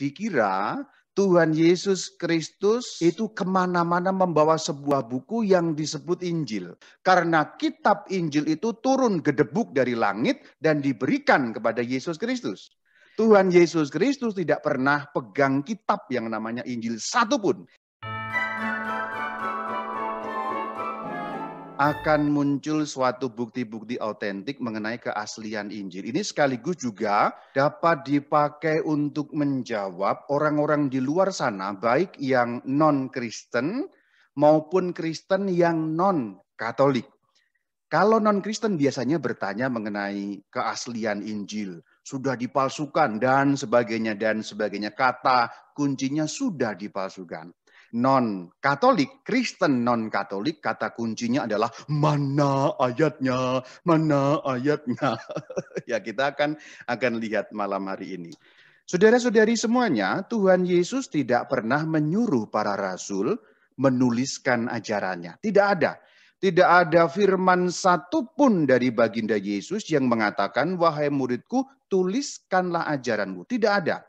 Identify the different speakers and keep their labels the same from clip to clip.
Speaker 1: dikira Tuhan Yesus Kristus itu kemana-mana membawa sebuah buku yang disebut Injil. Karena kitab Injil itu turun gedebuk dari langit dan diberikan kepada Yesus Kristus. Tuhan Yesus Kristus tidak pernah pegang kitab yang namanya Injil satupun. akan muncul suatu bukti-bukti autentik mengenai keaslian Injil. Ini sekaligus juga dapat dipakai untuk menjawab orang-orang di luar sana, baik yang non-Kristen maupun Kristen yang non-Katolik. Kalau non-Kristen biasanya bertanya mengenai keaslian Injil, sudah dipalsukan dan sebagainya dan sebagainya. Kata kuncinya sudah dipalsukan non-Katolik, Kristen non-Katolik, kata kuncinya adalah mana ayatnya, mana ayatnya. ya kita akan akan lihat malam hari ini. Saudara-saudari semuanya, Tuhan Yesus tidak pernah menyuruh para rasul menuliskan ajarannya. Tidak ada. Tidak ada firman satupun dari baginda Yesus yang mengatakan, wahai muridku, tuliskanlah ajaranmu. Tidak ada.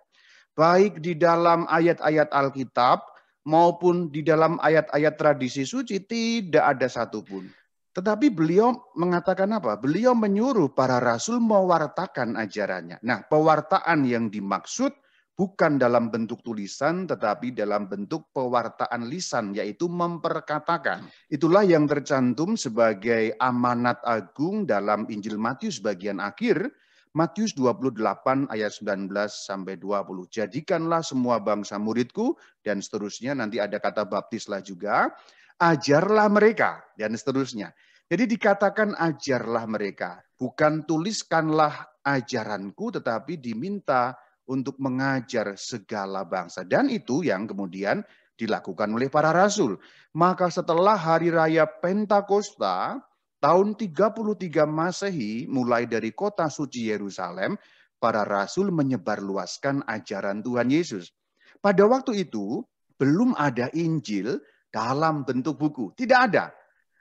Speaker 1: Baik di dalam ayat-ayat Alkitab maupun di dalam ayat-ayat tradisi suci tidak ada satupun. Tetapi beliau mengatakan apa? Beliau menyuruh para rasul mewartakan ajarannya. Nah, pewartaan yang dimaksud bukan dalam bentuk tulisan, tetapi dalam bentuk pewartaan lisan, yaitu memperkatakan. Itulah yang tercantum sebagai amanat agung dalam Injil Matius bagian akhir, Matius 28 ayat 19 sampai 20. Jadikanlah semua bangsa muridku dan seterusnya nanti ada kata baptislah juga. Ajarlah mereka dan seterusnya. Jadi dikatakan ajarlah mereka, bukan tuliskanlah ajaranku tetapi diminta untuk mengajar segala bangsa dan itu yang kemudian dilakukan oleh para rasul. Maka setelah hari raya Pentakosta, Tahun 33 Masehi, mulai dari kota suci Yerusalem, para rasul menyebarluaskan ajaran Tuhan Yesus. Pada waktu itu, belum ada Injil dalam bentuk buku. Tidak ada.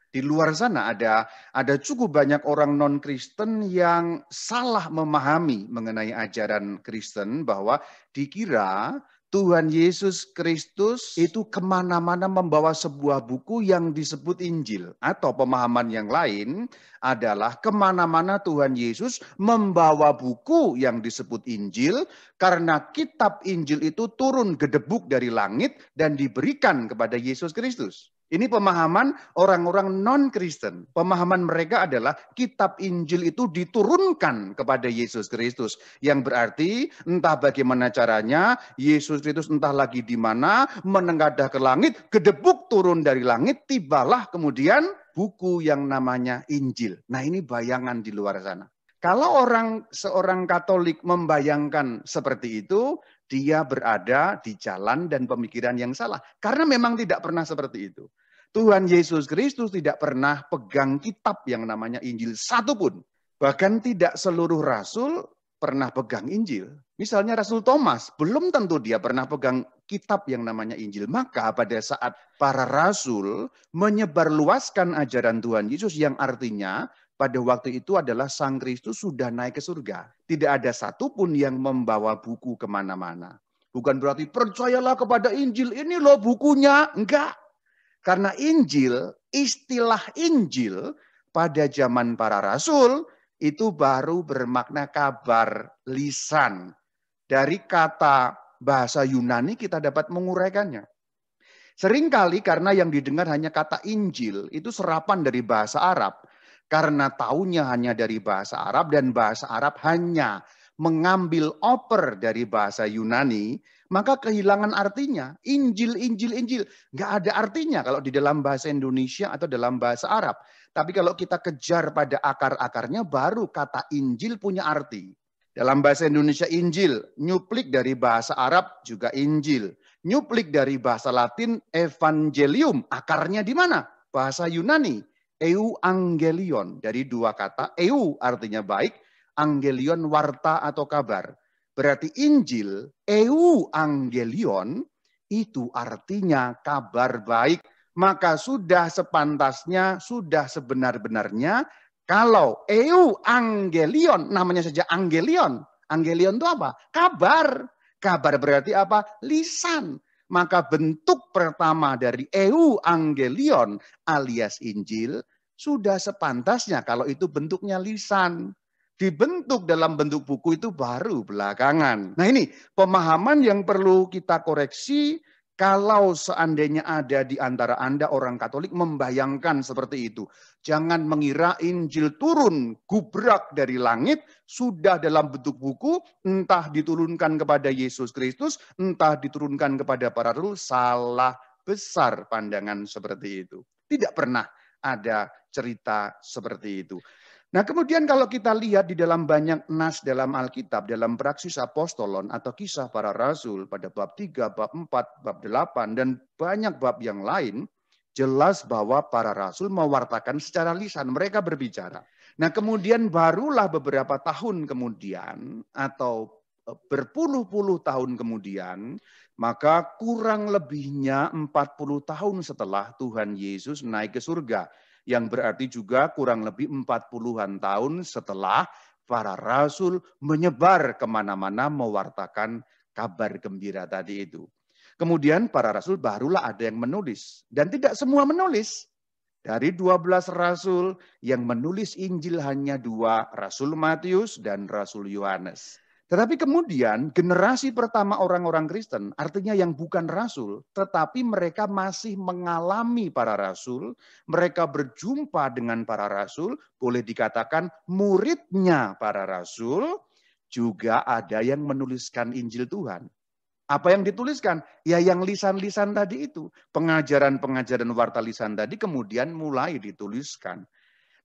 Speaker 1: Di luar sana ada ada cukup banyak orang non-Kristen yang salah memahami mengenai ajaran Kristen bahwa dikira Tuhan Yesus Kristus itu kemana-mana membawa sebuah buku yang disebut Injil. Atau pemahaman yang lain adalah kemana-mana Tuhan Yesus membawa buku yang disebut Injil. Karena kitab Injil itu turun gedebuk dari langit dan diberikan kepada Yesus Kristus. Ini pemahaman orang-orang non-Kristen. Pemahaman mereka adalah kitab Injil itu diturunkan kepada Yesus Kristus. Yang berarti entah bagaimana caranya, Yesus Kristus entah lagi di mana, menengadah ke langit, gedebuk turun dari langit, tibalah kemudian buku yang namanya Injil. Nah ini bayangan di luar sana. Kalau orang seorang Katolik membayangkan seperti itu, dia berada di jalan dan pemikiran yang salah. Karena memang tidak pernah seperti itu. Tuhan Yesus Kristus tidak pernah pegang kitab yang namanya Injil satupun. Bahkan tidak seluruh rasul pernah pegang Injil. Misalnya Rasul Thomas, belum tentu dia pernah pegang kitab yang namanya Injil. Maka pada saat para rasul menyebarluaskan ajaran Tuhan Yesus yang artinya pada waktu itu adalah Sang Kristus sudah naik ke surga. Tidak ada satupun yang membawa buku kemana-mana. Bukan berarti percayalah kepada Injil, ini loh bukunya. Enggak. Karena Injil, istilah Injil pada zaman para rasul itu baru bermakna kabar lisan. Dari kata bahasa Yunani kita dapat menguraikannya. Seringkali karena yang didengar hanya kata Injil itu serapan dari bahasa Arab. Karena tahunya hanya dari bahasa Arab dan bahasa Arab hanya mengambil oper dari bahasa Yunani, maka kehilangan artinya. Injil, Injil, Injil. Nggak ada artinya kalau di dalam bahasa Indonesia atau dalam bahasa Arab. Tapi kalau kita kejar pada akar-akarnya, baru kata Injil punya arti. Dalam bahasa Indonesia Injil, nyuplik dari bahasa Arab juga Injil. Nyuplik dari bahasa Latin Evangelium, akarnya di mana? Bahasa Yunani, eu angelion. Dari dua kata, eu artinya baik, angelion warta atau kabar. Berarti Injil, eu angelion, itu artinya kabar baik. Maka sudah sepantasnya, sudah sebenar-benarnya, kalau eu angelion, namanya saja angelion. Angelion itu apa? Kabar. Kabar berarti apa? Lisan. Maka bentuk pertama dari eu angelion alias Injil sudah sepantasnya kalau itu bentuknya lisan dibentuk dalam bentuk buku itu baru belakangan. Nah ini pemahaman yang perlu kita koreksi kalau seandainya ada di antara Anda orang Katolik membayangkan seperti itu. Jangan mengira Injil turun gubrak dari langit sudah dalam bentuk buku entah diturunkan kepada Yesus Kristus, entah diturunkan kepada para rasul, salah besar pandangan seperti itu. Tidak pernah ada cerita seperti itu. Nah kemudian kalau kita lihat di dalam banyak nas dalam Alkitab, dalam praksis apostolon atau kisah para rasul pada bab 3, bab 4, bab 8, dan banyak bab yang lain, jelas bahwa para rasul mewartakan secara lisan, mereka berbicara. Nah kemudian barulah beberapa tahun kemudian atau eh, berpuluh-puluh tahun kemudian, maka kurang lebihnya 40 tahun setelah Tuhan Yesus naik ke surga yang berarti juga kurang lebih empat puluhan tahun setelah para rasul menyebar kemana-mana mewartakan kabar gembira tadi itu. Kemudian para rasul barulah ada yang menulis. Dan tidak semua menulis. Dari dua belas rasul yang menulis Injil hanya dua, Rasul Matius dan Rasul Yohanes. Tetapi kemudian generasi pertama orang-orang Kristen, artinya yang bukan rasul, tetapi mereka masih mengalami para rasul, mereka berjumpa dengan para rasul, boleh dikatakan muridnya para rasul, juga ada yang menuliskan Injil Tuhan. Apa yang dituliskan? Ya yang lisan-lisan tadi itu. Pengajaran-pengajaran warta lisan tadi kemudian mulai dituliskan.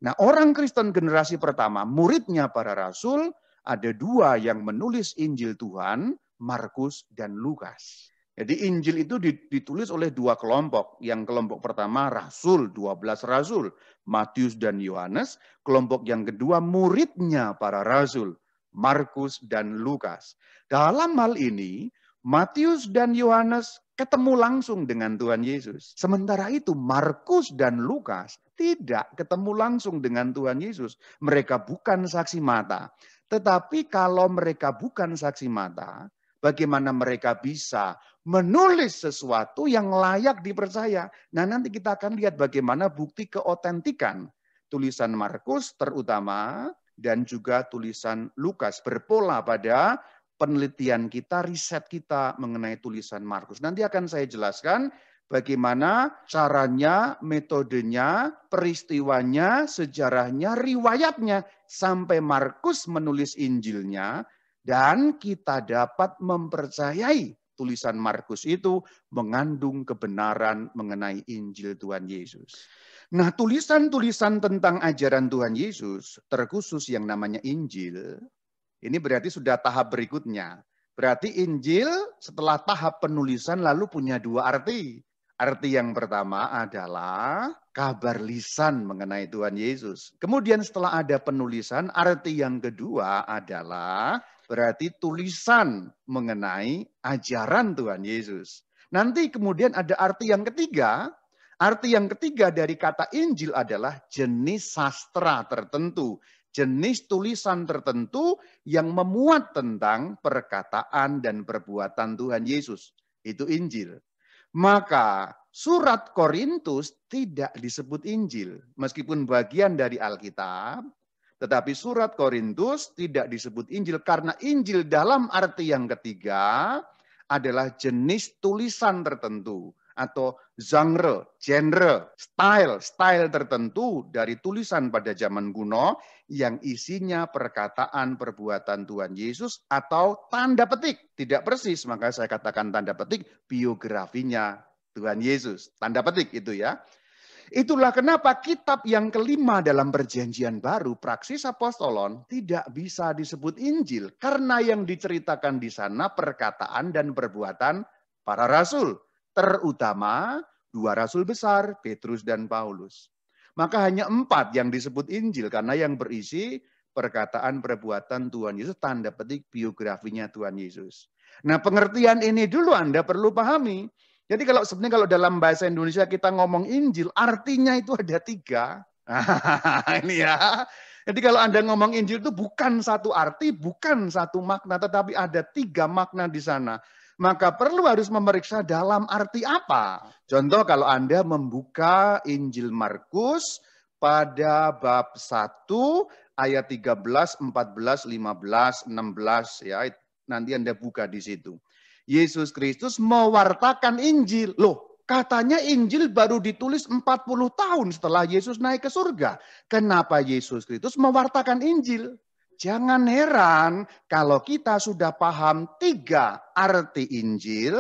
Speaker 1: Nah orang Kristen generasi pertama, muridnya para rasul, ada dua yang menulis Injil Tuhan, Markus dan Lukas. Jadi Injil itu ditulis oleh dua kelompok. Yang kelompok pertama rasul, 12 rasul, Matius dan Yohanes. Kelompok yang kedua muridnya para rasul, Markus dan Lukas. Dalam hal ini, Matius dan Yohanes ketemu langsung dengan Tuhan Yesus. Sementara itu Markus dan Lukas tidak ketemu langsung dengan Tuhan Yesus. Mereka bukan saksi mata. Tetapi kalau mereka bukan saksi mata, bagaimana mereka bisa menulis sesuatu yang layak dipercaya. Nah nanti kita akan lihat bagaimana bukti keotentikan tulisan Markus terutama dan juga tulisan Lukas berpola pada penelitian kita, riset kita mengenai tulisan Markus. Nanti akan saya jelaskan Bagaimana caranya, metodenya, peristiwanya, sejarahnya, riwayatnya sampai Markus menulis Injilnya dan kita dapat mempercayai tulisan Markus itu mengandung kebenaran mengenai Injil Tuhan Yesus. Nah, tulisan-tulisan tentang ajaran Tuhan Yesus, terkhusus yang namanya Injil, ini berarti sudah tahap berikutnya. Berarti Injil setelah tahap penulisan lalu punya dua arti. Arti yang pertama adalah kabar lisan mengenai Tuhan Yesus. Kemudian setelah ada penulisan, arti yang kedua adalah berarti tulisan mengenai ajaran Tuhan Yesus. Nanti kemudian ada arti yang ketiga. Arti yang ketiga dari kata Injil adalah jenis sastra tertentu, jenis tulisan tertentu yang memuat tentang perkataan dan perbuatan Tuhan Yesus. Itu Injil. Maka surat Korintus tidak disebut Injil. Meskipun bagian dari Alkitab, tetapi surat Korintus tidak disebut Injil karena Injil dalam arti yang ketiga adalah jenis tulisan tertentu atau genre, genre, style, style tertentu dari tulisan pada zaman kuno yang isinya perkataan perbuatan Tuhan Yesus atau tanda petik. Tidak persis, maka saya katakan tanda petik biografinya Tuhan Yesus. Tanda petik itu ya. Itulah kenapa kitab yang kelima dalam perjanjian baru, Praksis Apostolon, tidak bisa disebut Injil. Karena yang diceritakan di sana perkataan dan perbuatan para rasul terutama dua rasul besar, Petrus dan Paulus. Maka hanya empat yang disebut Injil, karena yang berisi perkataan perbuatan Tuhan Yesus, tanda petik biografinya Tuhan Yesus. Nah pengertian ini dulu Anda perlu pahami. Jadi kalau sebenarnya kalau dalam bahasa Indonesia kita ngomong Injil, artinya itu ada tiga. ini ya. Jadi kalau Anda ngomong Injil itu bukan satu arti, bukan satu makna, tetapi ada tiga makna di sana maka perlu harus memeriksa dalam arti apa. Contoh kalau Anda membuka Injil Markus pada bab 1 ayat 13, 14, 15, 16 ya. Nanti Anda buka di situ. Yesus Kristus mewartakan Injil. Loh, katanya Injil baru ditulis 40 tahun setelah Yesus naik ke surga. Kenapa Yesus Kristus mewartakan Injil? Jangan heran kalau kita sudah paham tiga arti Injil,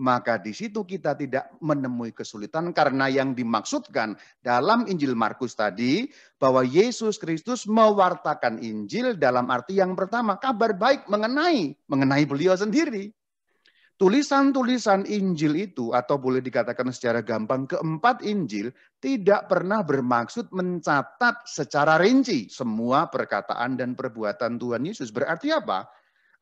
Speaker 1: maka di situ kita tidak menemui kesulitan karena yang dimaksudkan dalam Injil Markus tadi bahwa Yesus Kristus mewartakan Injil dalam arti yang pertama kabar baik mengenai mengenai beliau sendiri. Tulisan-tulisan Injil itu, atau boleh dikatakan secara gampang, keempat Injil tidak pernah bermaksud mencatat secara rinci semua perkataan dan perbuatan Tuhan Yesus. Berarti apa?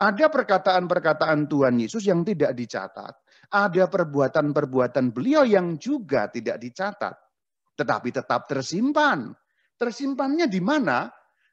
Speaker 1: Ada perkataan-perkataan Tuhan Yesus yang tidak dicatat. Ada perbuatan-perbuatan beliau yang juga tidak dicatat. Tetapi tetap tersimpan. Tersimpannya di mana?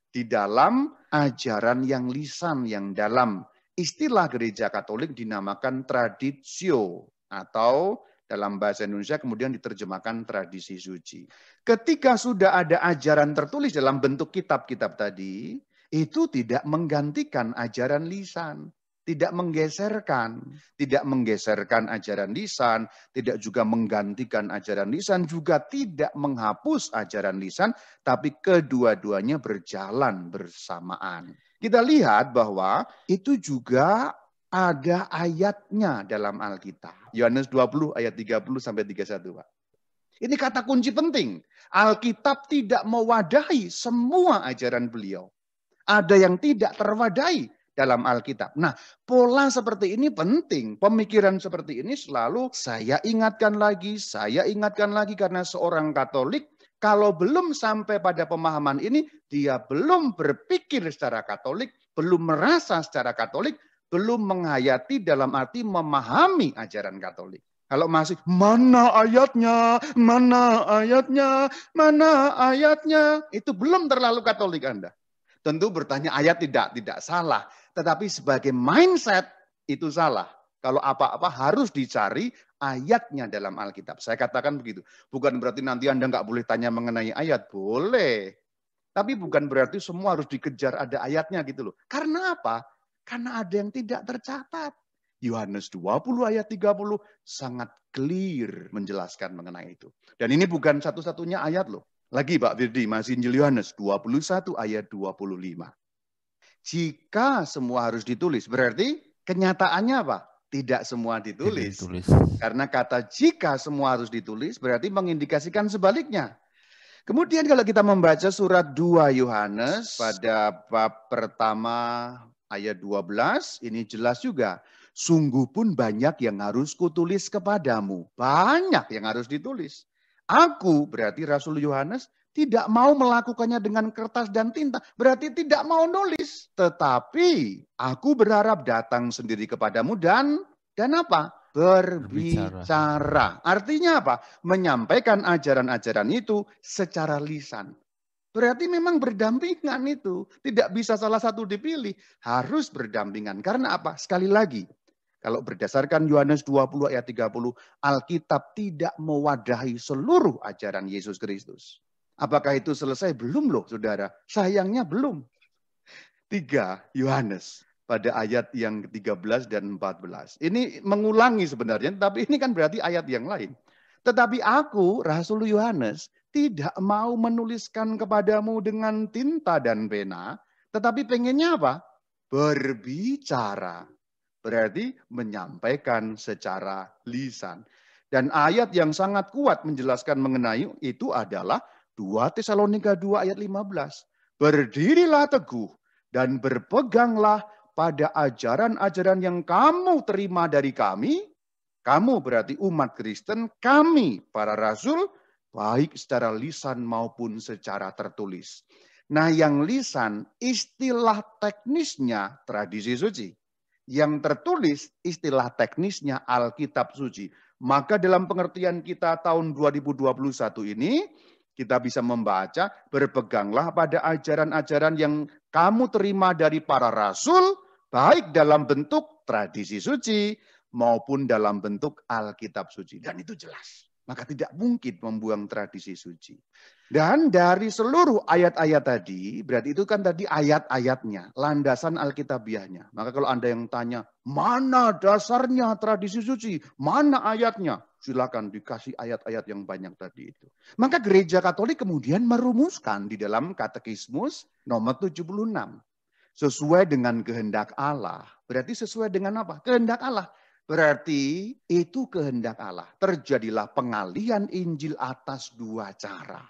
Speaker 1: Di dalam ajaran yang lisan, yang dalam istilah gereja Katolik dinamakan traditio atau dalam bahasa Indonesia kemudian diterjemahkan tradisi suci. Ketika sudah ada ajaran tertulis dalam bentuk kitab-kitab tadi, itu tidak menggantikan ajaran lisan, tidak menggeserkan, tidak menggeserkan ajaran lisan, tidak juga menggantikan ajaran lisan, juga tidak menghapus ajaran lisan, tapi kedua-duanya berjalan bersamaan. Kita lihat bahwa itu juga ada ayatnya dalam Alkitab. Yohanes 20 ayat 30 sampai 31, Pak. Ini kata kunci penting. Alkitab tidak mewadahi semua ajaran beliau. Ada yang tidak terwadahi dalam Alkitab. Nah, pola seperti ini penting. Pemikiran seperti ini selalu saya ingatkan lagi, saya ingatkan lagi karena seorang Katolik kalau belum sampai pada pemahaman ini, dia belum berpikir secara Katolik, belum merasa secara Katolik, belum menghayati dalam arti memahami ajaran Katolik. Kalau masih mana ayatnya, mana ayatnya, mana ayatnya, itu belum terlalu Katolik Anda. Tentu bertanya ayat tidak tidak salah, tetapi sebagai mindset itu salah. Kalau apa-apa harus dicari ayatnya dalam Alkitab. Saya katakan begitu. Bukan berarti nanti Anda nggak boleh tanya mengenai ayat. Boleh. Tapi bukan berarti semua harus dikejar ada ayatnya gitu loh. Karena apa? Karena ada yang tidak tercatat. Yohanes 20 ayat 30 sangat clear menjelaskan mengenai itu. Dan ini bukan satu-satunya ayat loh. Lagi Pak Firdi, masih Injil Yohanes 21 ayat 25. Jika semua harus ditulis, berarti kenyataannya apa? tidak semua ditulis. ditulis. Karena kata jika semua harus ditulis berarti mengindikasikan sebaliknya. Kemudian kalau kita membaca surat 2 Yohanes pada bab pertama ayat 12 ini jelas juga sungguh pun banyak yang harus kutulis kepadamu. Banyak yang harus ditulis. Aku berarti Rasul Yohanes tidak mau melakukannya dengan kertas dan tinta, berarti tidak mau nulis. Tetapi aku berharap datang sendiri kepadamu dan dan apa? Berbicara. Artinya apa? Menyampaikan ajaran-ajaran itu secara lisan. Berarti memang berdampingan itu. Tidak bisa salah satu dipilih. Harus berdampingan. Karena apa? Sekali lagi, kalau berdasarkan Yohanes 20 ayat 30, Alkitab tidak mewadahi seluruh ajaran Yesus Kristus. Apakah itu selesai? Belum loh saudara. Sayangnya belum. Tiga, Yohanes pada ayat yang ke-13 dan 14. Ini mengulangi sebenarnya, tapi ini kan berarti ayat yang lain. Tetapi aku, Rasul Yohanes, tidak mau menuliskan kepadamu dengan tinta dan pena, tetapi pengennya apa? Berbicara. Berarti menyampaikan secara lisan. Dan ayat yang sangat kuat menjelaskan mengenai itu adalah 2 Tesalonika 2 ayat 15. Berdirilah teguh dan berpeganglah pada ajaran-ajaran yang kamu terima dari kami. Kamu berarti umat Kristen, kami para rasul, baik secara lisan maupun secara tertulis. Nah yang lisan istilah teknisnya tradisi suci. Yang tertulis istilah teknisnya Alkitab suci. Maka dalam pengertian kita tahun 2021 ini, kita bisa membaca, berpeganglah pada ajaran-ajaran yang kamu terima dari para rasul, baik dalam bentuk tradisi suci maupun dalam bentuk Alkitab suci. Dan itu jelas. Maka tidak mungkin membuang tradisi suci. Dan dari seluruh ayat-ayat tadi, berarti itu kan tadi ayat-ayatnya, landasan Alkitabiahnya. Maka kalau Anda yang tanya, mana dasarnya tradisi suci? Mana ayatnya? silakan dikasih ayat-ayat yang banyak tadi itu. Maka gereja Katolik kemudian merumuskan di dalam katekismus nomor 76 sesuai dengan kehendak Allah. Berarti sesuai dengan apa? Kehendak Allah. Berarti itu kehendak Allah. Terjadilah pengalihan Injil atas dua cara.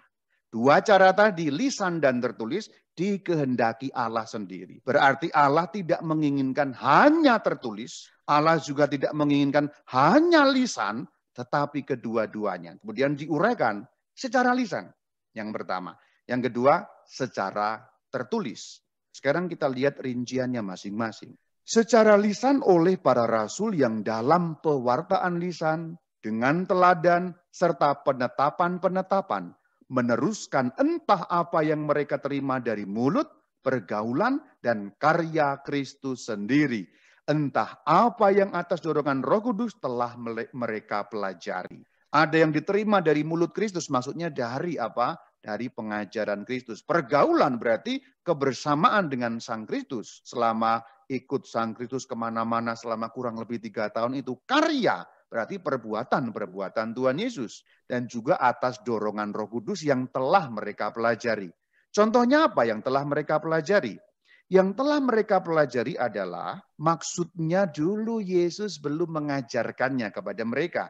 Speaker 1: Dua cara tadi, lisan dan tertulis, dikehendaki Allah sendiri. Berarti Allah tidak menginginkan hanya tertulis, Allah juga tidak menginginkan hanya lisan, tetapi kedua-duanya. Kemudian diuraikan secara lisan yang pertama. Yang kedua secara tertulis. Sekarang kita lihat rinciannya masing-masing. Secara lisan oleh para rasul yang dalam pewartaan lisan dengan teladan serta penetapan-penetapan meneruskan entah apa yang mereka terima dari mulut, pergaulan, dan karya Kristus sendiri Entah apa yang atas dorongan roh kudus telah mereka pelajari. Ada yang diterima dari mulut Kristus, maksudnya dari apa? Dari pengajaran Kristus. Pergaulan berarti kebersamaan dengan Sang Kristus. Selama ikut Sang Kristus kemana-mana selama kurang lebih tiga tahun itu karya berarti perbuatan-perbuatan Tuhan Yesus dan juga atas dorongan Roh Kudus yang telah mereka pelajari. Contohnya apa yang telah mereka pelajari? Yang telah mereka pelajari adalah maksudnya dulu Yesus belum mengajarkannya kepada mereka.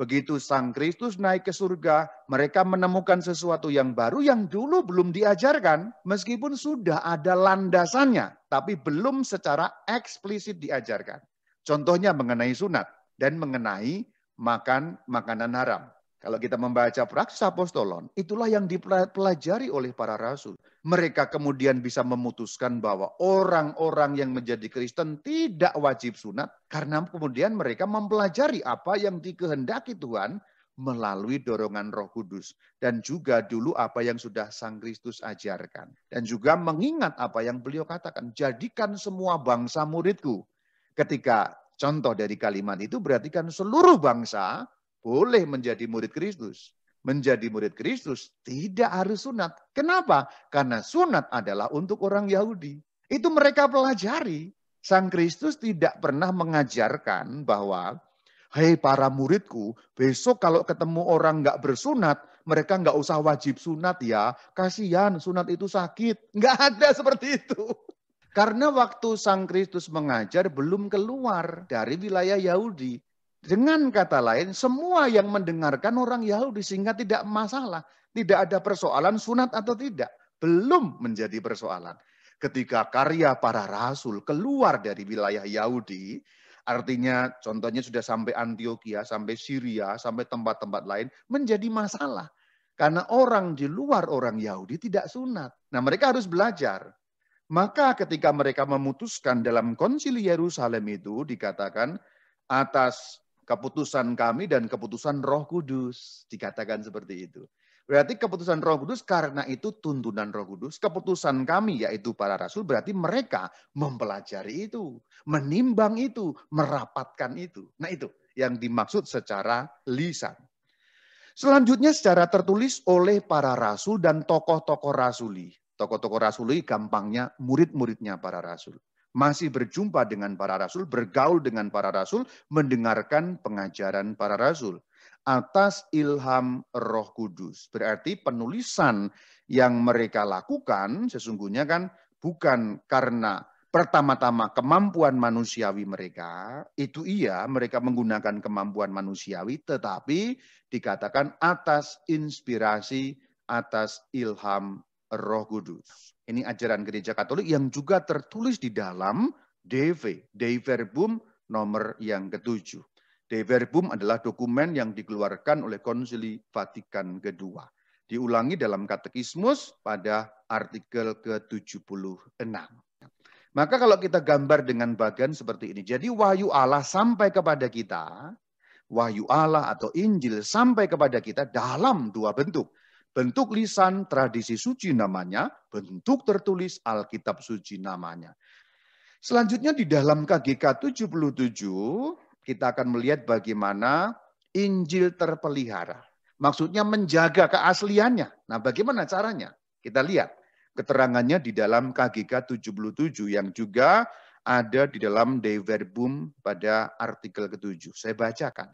Speaker 1: Begitu Sang Kristus naik ke surga, mereka menemukan sesuatu yang baru yang dulu belum diajarkan, meskipun sudah ada landasannya, tapi belum secara eksplisit diajarkan. Contohnya mengenai sunat dan mengenai makan makanan haram. Kalau kita membaca praksis apostolon, itulah yang dipelajari oleh para rasul. Mereka kemudian bisa memutuskan bahwa orang-orang yang menjadi Kristen tidak wajib sunat karena kemudian mereka mempelajari apa yang dikehendaki Tuhan melalui dorongan Roh Kudus dan juga dulu apa yang sudah Sang Kristus ajarkan dan juga mengingat apa yang beliau katakan jadikan semua bangsa muridku ketika contoh dari kalimat itu berarti kan seluruh bangsa boleh menjadi murid Kristus. Menjadi murid Kristus tidak harus sunat. Kenapa? Karena sunat adalah untuk orang Yahudi. Itu mereka pelajari. Sang Kristus tidak pernah mengajarkan bahwa, hei para muridku, besok kalau ketemu orang nggak bersunat, mereka nggak usah wajib sunat ya. Kasihan, sunat itu sakit. Nggak ada seperti itu. Karena waktu Sang Kristus mengajar belum keluar dari wilayah Yahudi. Dengan kata lain, semua yang mendengarkan orang Yahudi sehingga tidak masalah. Tidak ada persoalan sunat atau tidak. Belum menjadi persoalan. Ketika karya para rasul keluar dari wilayah Yahudi, artinya contohnya sudah sampai Antioquia, sampai Syria, sampai tempat-tempat lain, menjadi masalah. Karena orang di luar orang Yahudi tidak sunat. Nah mereka harus belajar. Maka ketika mereka memutuskan dalam konsili Yerusalem itu dikatakan atas keputusan kami dan keputusan Roh Kudus. Dikatakan seperti itu. Berarti keputusan Roh Kudus karena itu tuntunan Roh Kudus, keputusan kami yaitu para rasul berarti mereka mempelajari itu, menimbang itu, merapatkan itu. Nah, itu yang dimaksud secara lisan. Selanjutnya secara tertulis oleh para rasul dan tokoh-tokoh rasuli. Tokoh-tokoh rasuli gampangnya murid-muridnya para rasul masih berjumpa dengan para rasul, bergaul dengan para rasul, mendengarkan pengajaran para rasul atas ilham Roh Kudus. Berarti penulisan yang mereka lakukan sesungguhnya kan bukan karena pertama-tama kemampuan manusiawi mereka, itu iya mereka menggunakan kemampuan manusiawi tetapi dikatakan atas inspirasi, atas ilham Roh Kudus. Ini ajaran gereja Katolik yang juga tertulis di dalam DV, Dei Verbum nomor yang ketujuh. Dei Verbum adalah dokumen yang dikeluarkan oleh Konsili Vatikan kedua. Diulangi dalam katekismus pada artikel ke-76. Maka kalau kita gambar dengan bagian seperti ini. Jadi wahyu Allah sampai kepada kita, wahyu Allah atau Injil sampai kepada kita dalam dua bentuk Bentuk lisan tradisi suci namanya, bentuk tertulis Alkitab suci namanya. Selanjutnya di dalam KGK 77 kita akan melihat bagaimana Injil terpelihara. Maksudnya menjaga keasliannya. Nah, bagaimana caranya? Kita lihat keterangannya di dalam KGK 77 yang juga ada di dalam De Verbum pada artikel ketujuh Saya bacakan.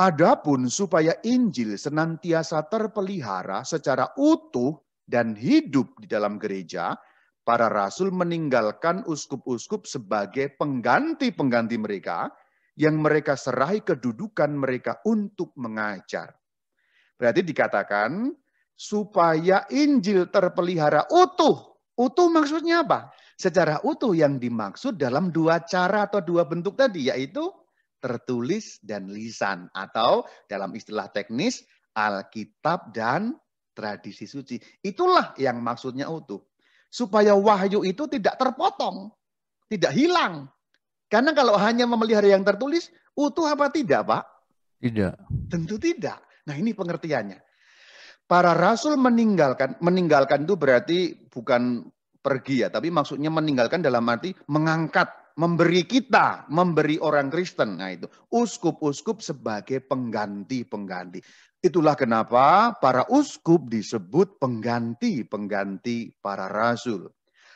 Speaker 1: Adapun supaya Injil senantiasa terpelihara secara utuh dan hidup di dalam gereja, para rasul meninggalkan uskup-uskup sebagai pengganti-pengganti mereka yang mereka serahi kedudukan mereka untuk mengajar. Berarti dikatakan supaya Injil terpelihara utuh. Utuh maksudnya apa? Secara utuh yang dimaksud dalam dua cara atau dua bentuk tadi yaitu tertulis dan lisan atau dalam istilah teknis Alkitab dan tradisi suci. Itulah yang maksudnya utuh. Supaya wahyu itu tidak terpotong, tidak hilang. Karena kalau hanya memelihara yang tertulis, utuh apa tidak, Pak? Tidak. Tentu tidak. Nah, ini pengertiannya. Para rasul meninggalkan, meninggalkan itu berarti bukan pergi ya, tapi maksudnya meninggalkan dalam arti mengangkat memberi kita, memberi orang Kristen. Nah itu, uskup-uskup sebagai pengganti-pengganti. Itulah kenapa para uskup disebut pengganti-pengganti para rasul.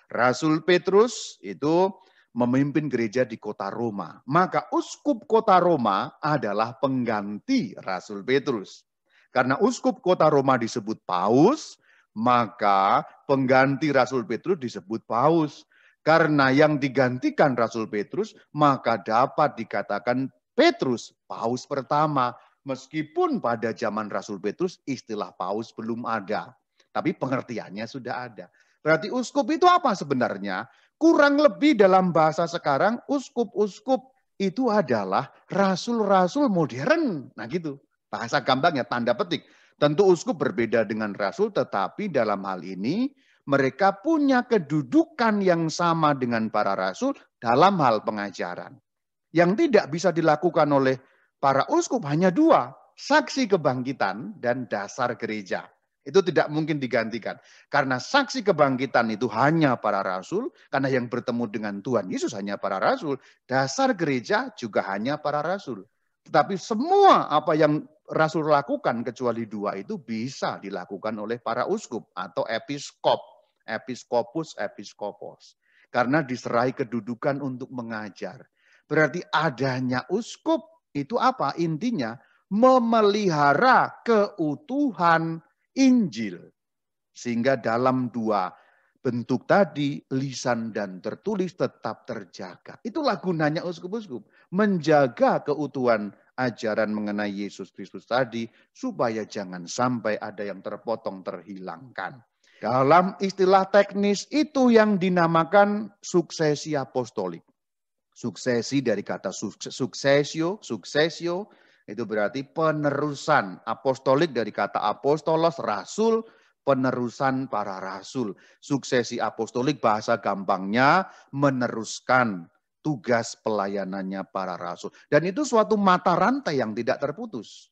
Speaker 1: Rasul Petrus itu memimpin gereja di kota Roma. Maka uskup kota Roma adalah pengganti Rasul Petrus. Karena uskup kota Roma disebut Paus, maka pengganti Rasul Petrus disebut Paus. Karena yang digantikan Rasul Petrus, maka dapat dikatakan Petrus, Paus pertama. Meskipun pada zaman Rasul Petrus istilah Paus belum ada. Tapi pengertiannya sudah ada. Berarti uskup itu apa sebenarnya? Kurang lebih dalam bahasa sekarang, uskup-uskup itu adalah rasul-rasul modern. Nah gitu, bahasa gambarnya. tanda petik. Tentu uskup berbeda dengan rasul, tetapi dalam hal ini mereka punya kedudukan yang sama dengan para rasul dalam hal pengajaran. Yang tidak bisa dilakukan oleh para uskup hanya dua, saksi kebangkitan dan dasar gereja. Itu tidak mungkin digantikan. Karena saksi kebangkitan itu hanya para rasul, karena yang bertemu dengan Tuhan Yesus hanya para rasul, dasar gereja juga hanya para rasul. Tetapi semua apa yang rasul lakukan kecuali dua itu bisa dilakukan oleh para uskup atau episkop episkopus, episkopos. Karena diserai kedudukan untuk mengajar. Berarti adanya uskup itu apa? Intinya memelihara keutuhan Injil. Sehingga dalam dua bentuk tadi, lisan dan tertulis tetap terjaga. Itulah gunanya uskup-uskup. Menjaga keutuhan ajaran mengenai Yesus Kristus tadi supaya jangan sampai ada yang terpotong terhilangkan. Dalam istilah teknis itu yang dinamakan suksesi apostolik. Suksesi dari kata suksesio, suksesio itu berarti penerusan. Apostolik dari kata apostolos, rasul, penerusan para rasul. Suksesi apostolik bahasa gampangnya meneruskan tugas pelayanannya para rasul. Dan itu suatu mata rantai yang tidak terputus.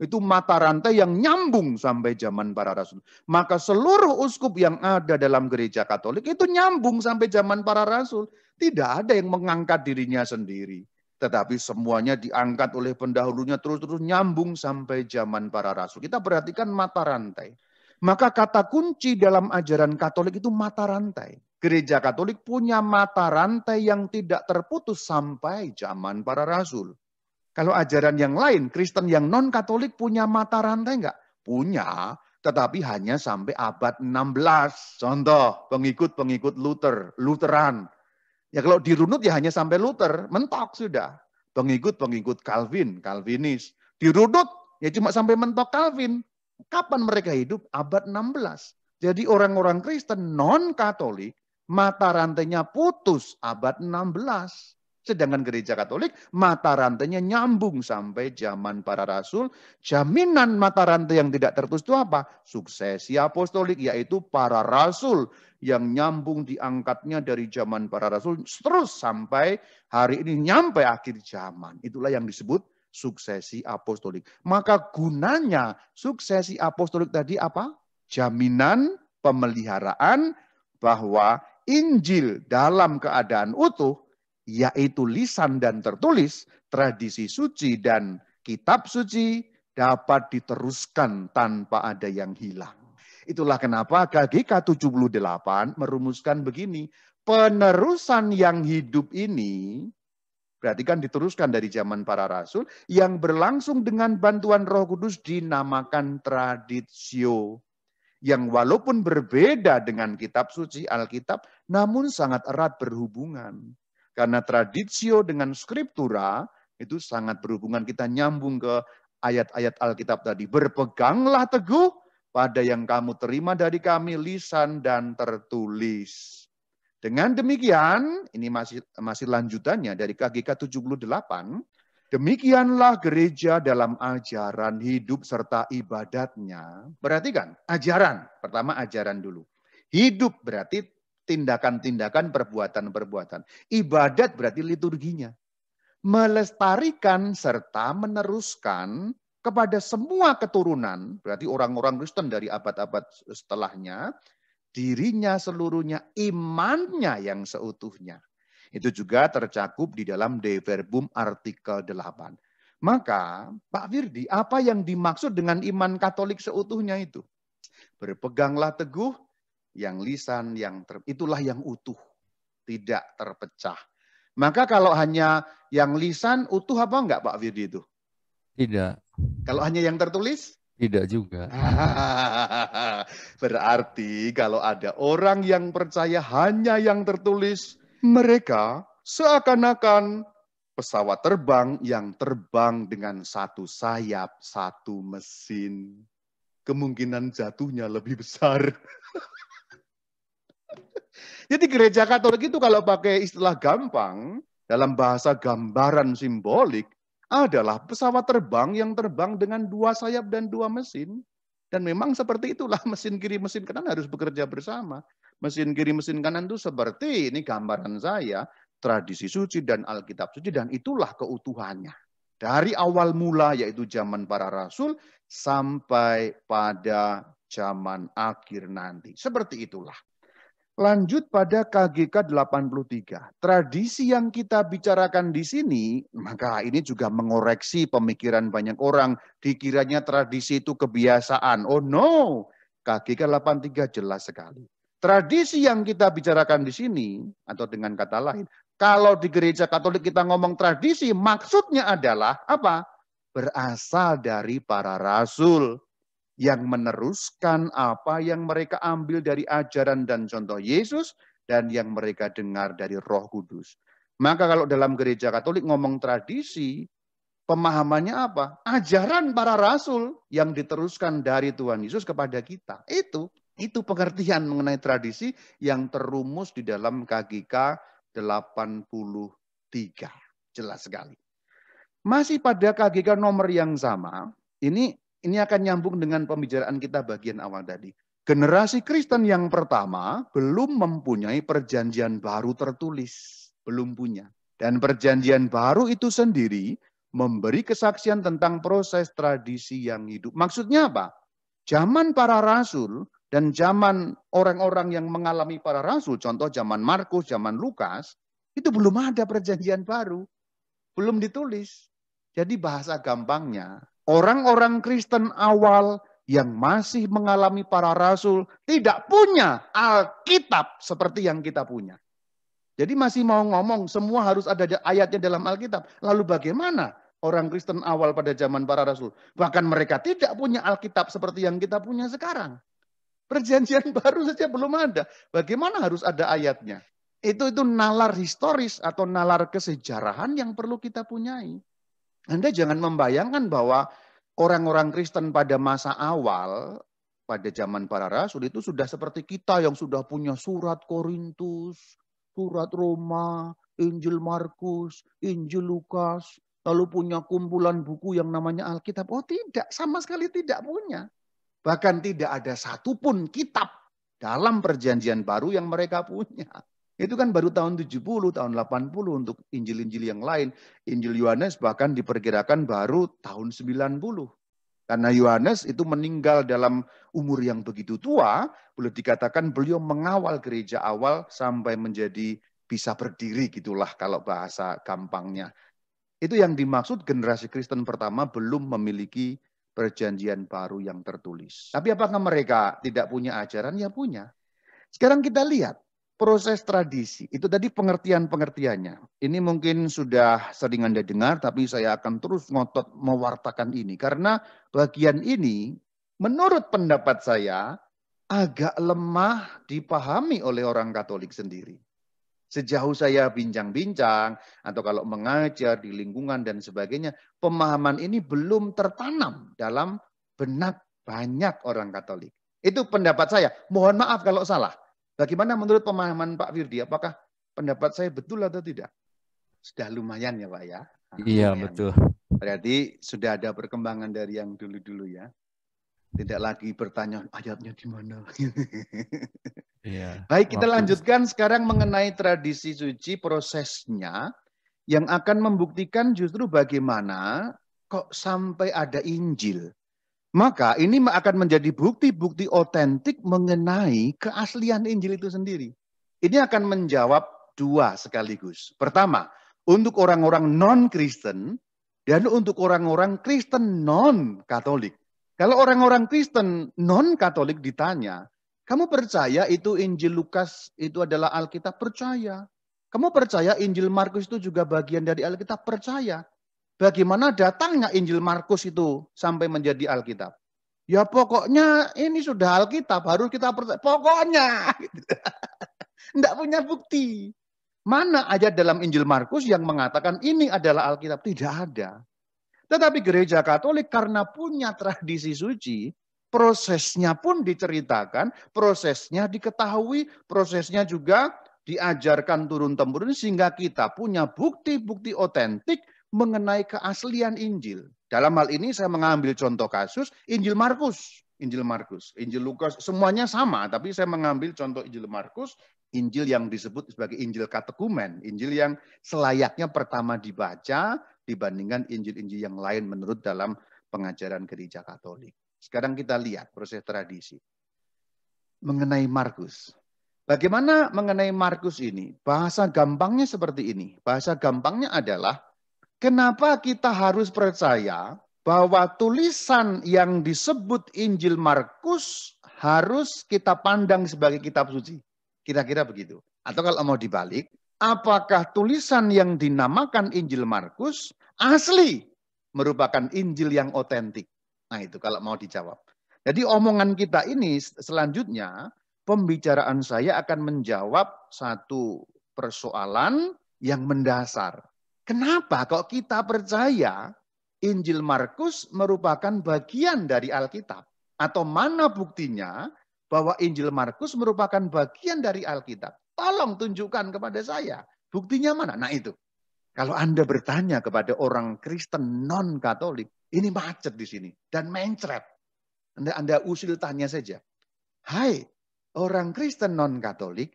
Speaker 1: Itu mata rantai yang nyambung sampai zaman para rasul. Maka seluruh uskup yang ada dalam gereja Katolik itu nyambung sampai zaman para rasul. Tidak ada yang mengangkat dirinya sendiri. Tetapi semuanya diangkat oleh pendahulunya terus-terus nyambung sampai zaman para rasul. Kita perhatikan mata rantai. Maka kata kunci dalam ajaran Katolik itu mata rantai. Gereja Katolik punya mata rantai yang tidak terputus sampai zaman para rasul. Kalau ajaran yang lain, Kristen yang non-Katolik punya mata rantai enggak? Punya, tetapi hanya sampai abad 16. Contoh, pengikut-pengikut Luther, Lutheran. Ya kalau dirunut ya hanya sampai Luther, mentok sudah. Pengikut-pengikut Calvin, Calvinis. Dirunut ya cuma sampai mentok Calvin. Kapan mereka hidup? Abad 16. Jadi orang-orang Kristen non-Katolik mata rantainya putus abad 16. Sedangkan gereja Katolik mata rantainya nyambung sampai zaman para rasul. Jaminan mata rantai yang tidak tertulis itu apa? Suksesi apostolik yaitu para rasul yang nyambung diangkatnya dari zaman para rasul terus sampai hari ini nyampe akhir zaman. Itulah yang disebut suksesi apostolik. Maka gunanya suksesi apostolik tadi apa? Jaminan pemeliharaan bahwa Injil dalam keadaan utuh yaitu lisan dan tertulis, tradisi suci dan kitab suci dapat diteruskan tanpa ada yang hilang. Itulah kenapa KGK 78 merumuskan begini, penerusan yang hidup ini berarti kan diteruskan dari zaman para rasul yang berlangsung dengan bantuan Roh Kudus dinamakan tradisio yang walaupun berbeda dengan kitab suci Alkitab namun sangat erat berhubungan. Karena tradisio dengan skriptura itu sangat berhubungan kita nyambung ke ayat-ayat Alkitab tadi. Berpeganglah teguh pada yang kamu terima dari kami lisan dan tertulis. Dengan demikian, ini masih masih lanjutannya dari KGK 78, Demikianlah gereja dalam ajaran hidup serta ibadatnya. Perhatikan, ajaran. Pertama ajaran dulu. Hidup berarti tindakan-tindakan, perbuatan-perbuatan. Ibadat berarti liturginya. Melestarikan serta meneruskan kepada semua keturunan, berarti orang-orang Kristen dari abad-abad setelahnya, dirinya seluruhnya, imannya yang seutuhnya. Itu juga tercakup di dalam De Verbum artikel 8. Maka Pak Virdi apa yang dimaksud dengan iman Katolik seutuhnya itu? Berpeganglah teguh yang lisan, yang ter... itulah yang utuh, tidak terpecah. Maka kalau hanya yang lisan utuh apa enggak Pak Firdi itu? Tidak. Kalau hanya yang tertulis? Tidak juga. Berarti kalau ada orang yang percaya hanya yang tertulis, mereka seakan-akan pesawat terbang yang terbang dengan satu sayap, satu mesin. Kemungkinan jatuhnya lebih besar. Jadi gereja Katolik itu kalau pakai istilah gampang, dalam bahasa gambaran simbolik, adalah pesawat terbang yang terbang dengan dua sayap dan dua mesin. Dan memang seperti itulah mesin kiri mesin kanan harus bekerja bersama. Mesin kiri mesin kanan itu seperti ini gambaran saya, tradisi suci dan Alkitab suci dan itulah keutuhannya. Dari awal mula yaitu zaman para rasul sampai pada zaman akhir nanti. Seperti itulah. Lanjut pada KGK 83. Tradisi yang kita bicarakan di sini, maka ini juga mengoreksi pemikiran banyak orang. Dikiranya tradisi itu kebiasaan. Oh no, KGK 83 jelas sekali. Tradisi yang kita bicarakan di sini, atau dengan kata lain, kalau di gereja Katolik kita ngomong tradisi, maksudnya adalah apa? Berasal dari para rasul yang meneruskan apa yang mereka ambil dari ajaran dan contoh Yesus dan yang mereka dengar dari Roh Kudus. Maka kalau dalam gereja Katolik ngomong tradisi, pemahamannya apa? Ajaran para rasul yang diteruskan dari Tuhan Yesus kepada kita. Itu itu pengertian mengenai tradisi yang terumus di dalam KGK 83. Jelas sekali. Masih pada KGK nomor yang sama, ini ini akan nyambung dengan pembicaraan kita bagian awal tadi. Generasi Kristen yang pertama belum mempunyai perjanjian baru tertulis, belum punya. Dan perjanjian baru itu sendiri memberi kesaksian tentang proses tradisi yang hidup. Maksudnya apa? Zaman para rasul dan zaman orang-orang yang mengalami para rasul, contoh zaman Markus, zaman Lukas, itu belum ada perjanjian baru. Belum ditulis. Jadi bahasa gampangnya, Orang-orang Kristen awal yang masih mengalami para rasul tidak punya Alkitab seperti yang kita punya. Jadi masih mau ngomong semua harus ada ayatnya dalam Alkitab. Lalu bagaimana orang Kristen awal pada zaman para rasul? Bahkan mereka tidak punya Alkitab seperti yang kita punya sekarang. Perjanjian baru saja belum ada. Bagaimana harus ada ayatnya? Itu itu nalar historis atau nalar kesejarahan yang perlu kita punyai. Anda jangan membayangkan bahwa orang-orang Kristen pada masa awal, pada zaman para rasul itu sudah seperti kita yang sudah punya surat Korintus, surat Roma, Injil Markus, Injil Lukas, lalu punya kumpulan buku yang namanya Alkitab. Oh tidak, sama sekali tidak punya. Bahkan tidak ada satupun kitab dalam perjanjian baru yang mereka punya. Itu kan baru tahun 70, tahun 80 untuk Injil-Injil yang lain. Injil Yohanes bahkan diperkirakan baru tahun 90. Karena Yohanes itu meninggal dalam umur yang begitu tua, boleh dikatakan beliau mengawal gereja awal sampai menjadi bisa berdiri gitulah kalau bahasa gampangnya. Itu yang dimaksud generasi Kristen pertama belum memiliki perjanjian baru yang tertulis. Tapi apakah mereka tidak punya ajaran? Ya punya. Sekarang kita lihat proses tradisi. Itu tadi pengertian-pengertiannya. Ini mungkin sudah sering Anda dengar, tapi saya akan terus ngotot mewartakan ini. Karena bagian ini, menurut pendapat saya, agak lemah dipahami oleh orang Katolik sendiri. Sejauh saya bincang-bincang, atau kalau mengajar di lingkungan dan sebagainya, pemahaman ini belum tertanam dalam benak banyak orang Katolik. Itu pendapat saya. Mohon maaf kalau salah. Bagaimana menurut pemahaman Pak Firdi? Apakah pendapat saya betul atau tidak? Sudah lumayan ya Pak ya. Ah, iya lumayan. betul. Berarti sudah ada perkembangan dari yang dulu-dulu ya. Tidak lagi bertanya ayatnya di mana. iya. Baik kita lanjutkan sekarang mengenai tradisi suci prosesnya yang akan membuktikan justru bagaimana kok sampai ada Injil. Maka ini akan menjadi bukti-bukti otentik mengenai keaslian Injil itu sendiri. Ini akan menjawab dua sekaligus. Pertama, untuk orang-orang non-Kristen dan untuk orang-orang Kristen non-Katolik. Kalau orang-orang Kristen non-Katolik ditanya, kamu percaya itu Injil Lukas itu adalah Alkitab? Percaya. Kamu percaya Injil Markus itu juga bagian dari Alkitab? Percaya bagaimana datangnya Injil Markus itu sampai menjadi Alkitab. Ya pokoknya ini sudah Alkitab, harus kita percaya. Pokoknya. Tidak punya bukti. Mana aja dalam Injil Markus yang mengatakan ini adalah Alkitab? Tidak ada. Tetapi gereja Katolik karena punya tradisi suci, prosesnya pun diceritakan, prosesnya diketahui, prosesnya juga diajarkan turun-temurun sehingga kita punya bukti-bukti otentik mengenai keaslian Injil. Dalam hal ini saya mengambil contoh kasus Injil Markus, Injil Markus, Injil Lukas, semuanya sama, tapi saya mengambil contoh Injil Markus, Injil yang disebut sebagai Injil Katekumen, Injil yang selayaknya pertama dibaca dibandingkan Injil-Injil yang lain menurut dalam pengajaran gereja Katolik. Sekarang kita lihat proses tradisi mengenai Markus. Bagaimana mengenai Markus ini? Bahasa gampangnya seperti ini. Bahasa gampangnya adalah Kenapa kita harus percaya bahwa tulisan yang disebut Injil Markus harus kita pandang sebagai kitab suci? Kira-kira begitu. Atau kalau mau dibalik, apakah tulisan yang dinamakan Injil Markus asli merupakan Injil yang otentik? Nah itu kalau mau dijawab. Jadi omongan kita ini selanjutnya pembicaraan saya akan menjawab satu persoalan yang mendasar. Kenapa kok kita percaya Injil Markus merupakan bagian dari Alkitab? Atau mana buktinya bahwa Injil Markus merupakan bagian dari Alkitab? Tolong tunjukkan kepada saya. Buktinya mana? Nah itu. Kalau Anda bertanya kepada orang Kristen non-Katolik, ini macet di sini dan mencret. Anda, Anda usil tanya saja. Hai, orang Kristen non-Katolik,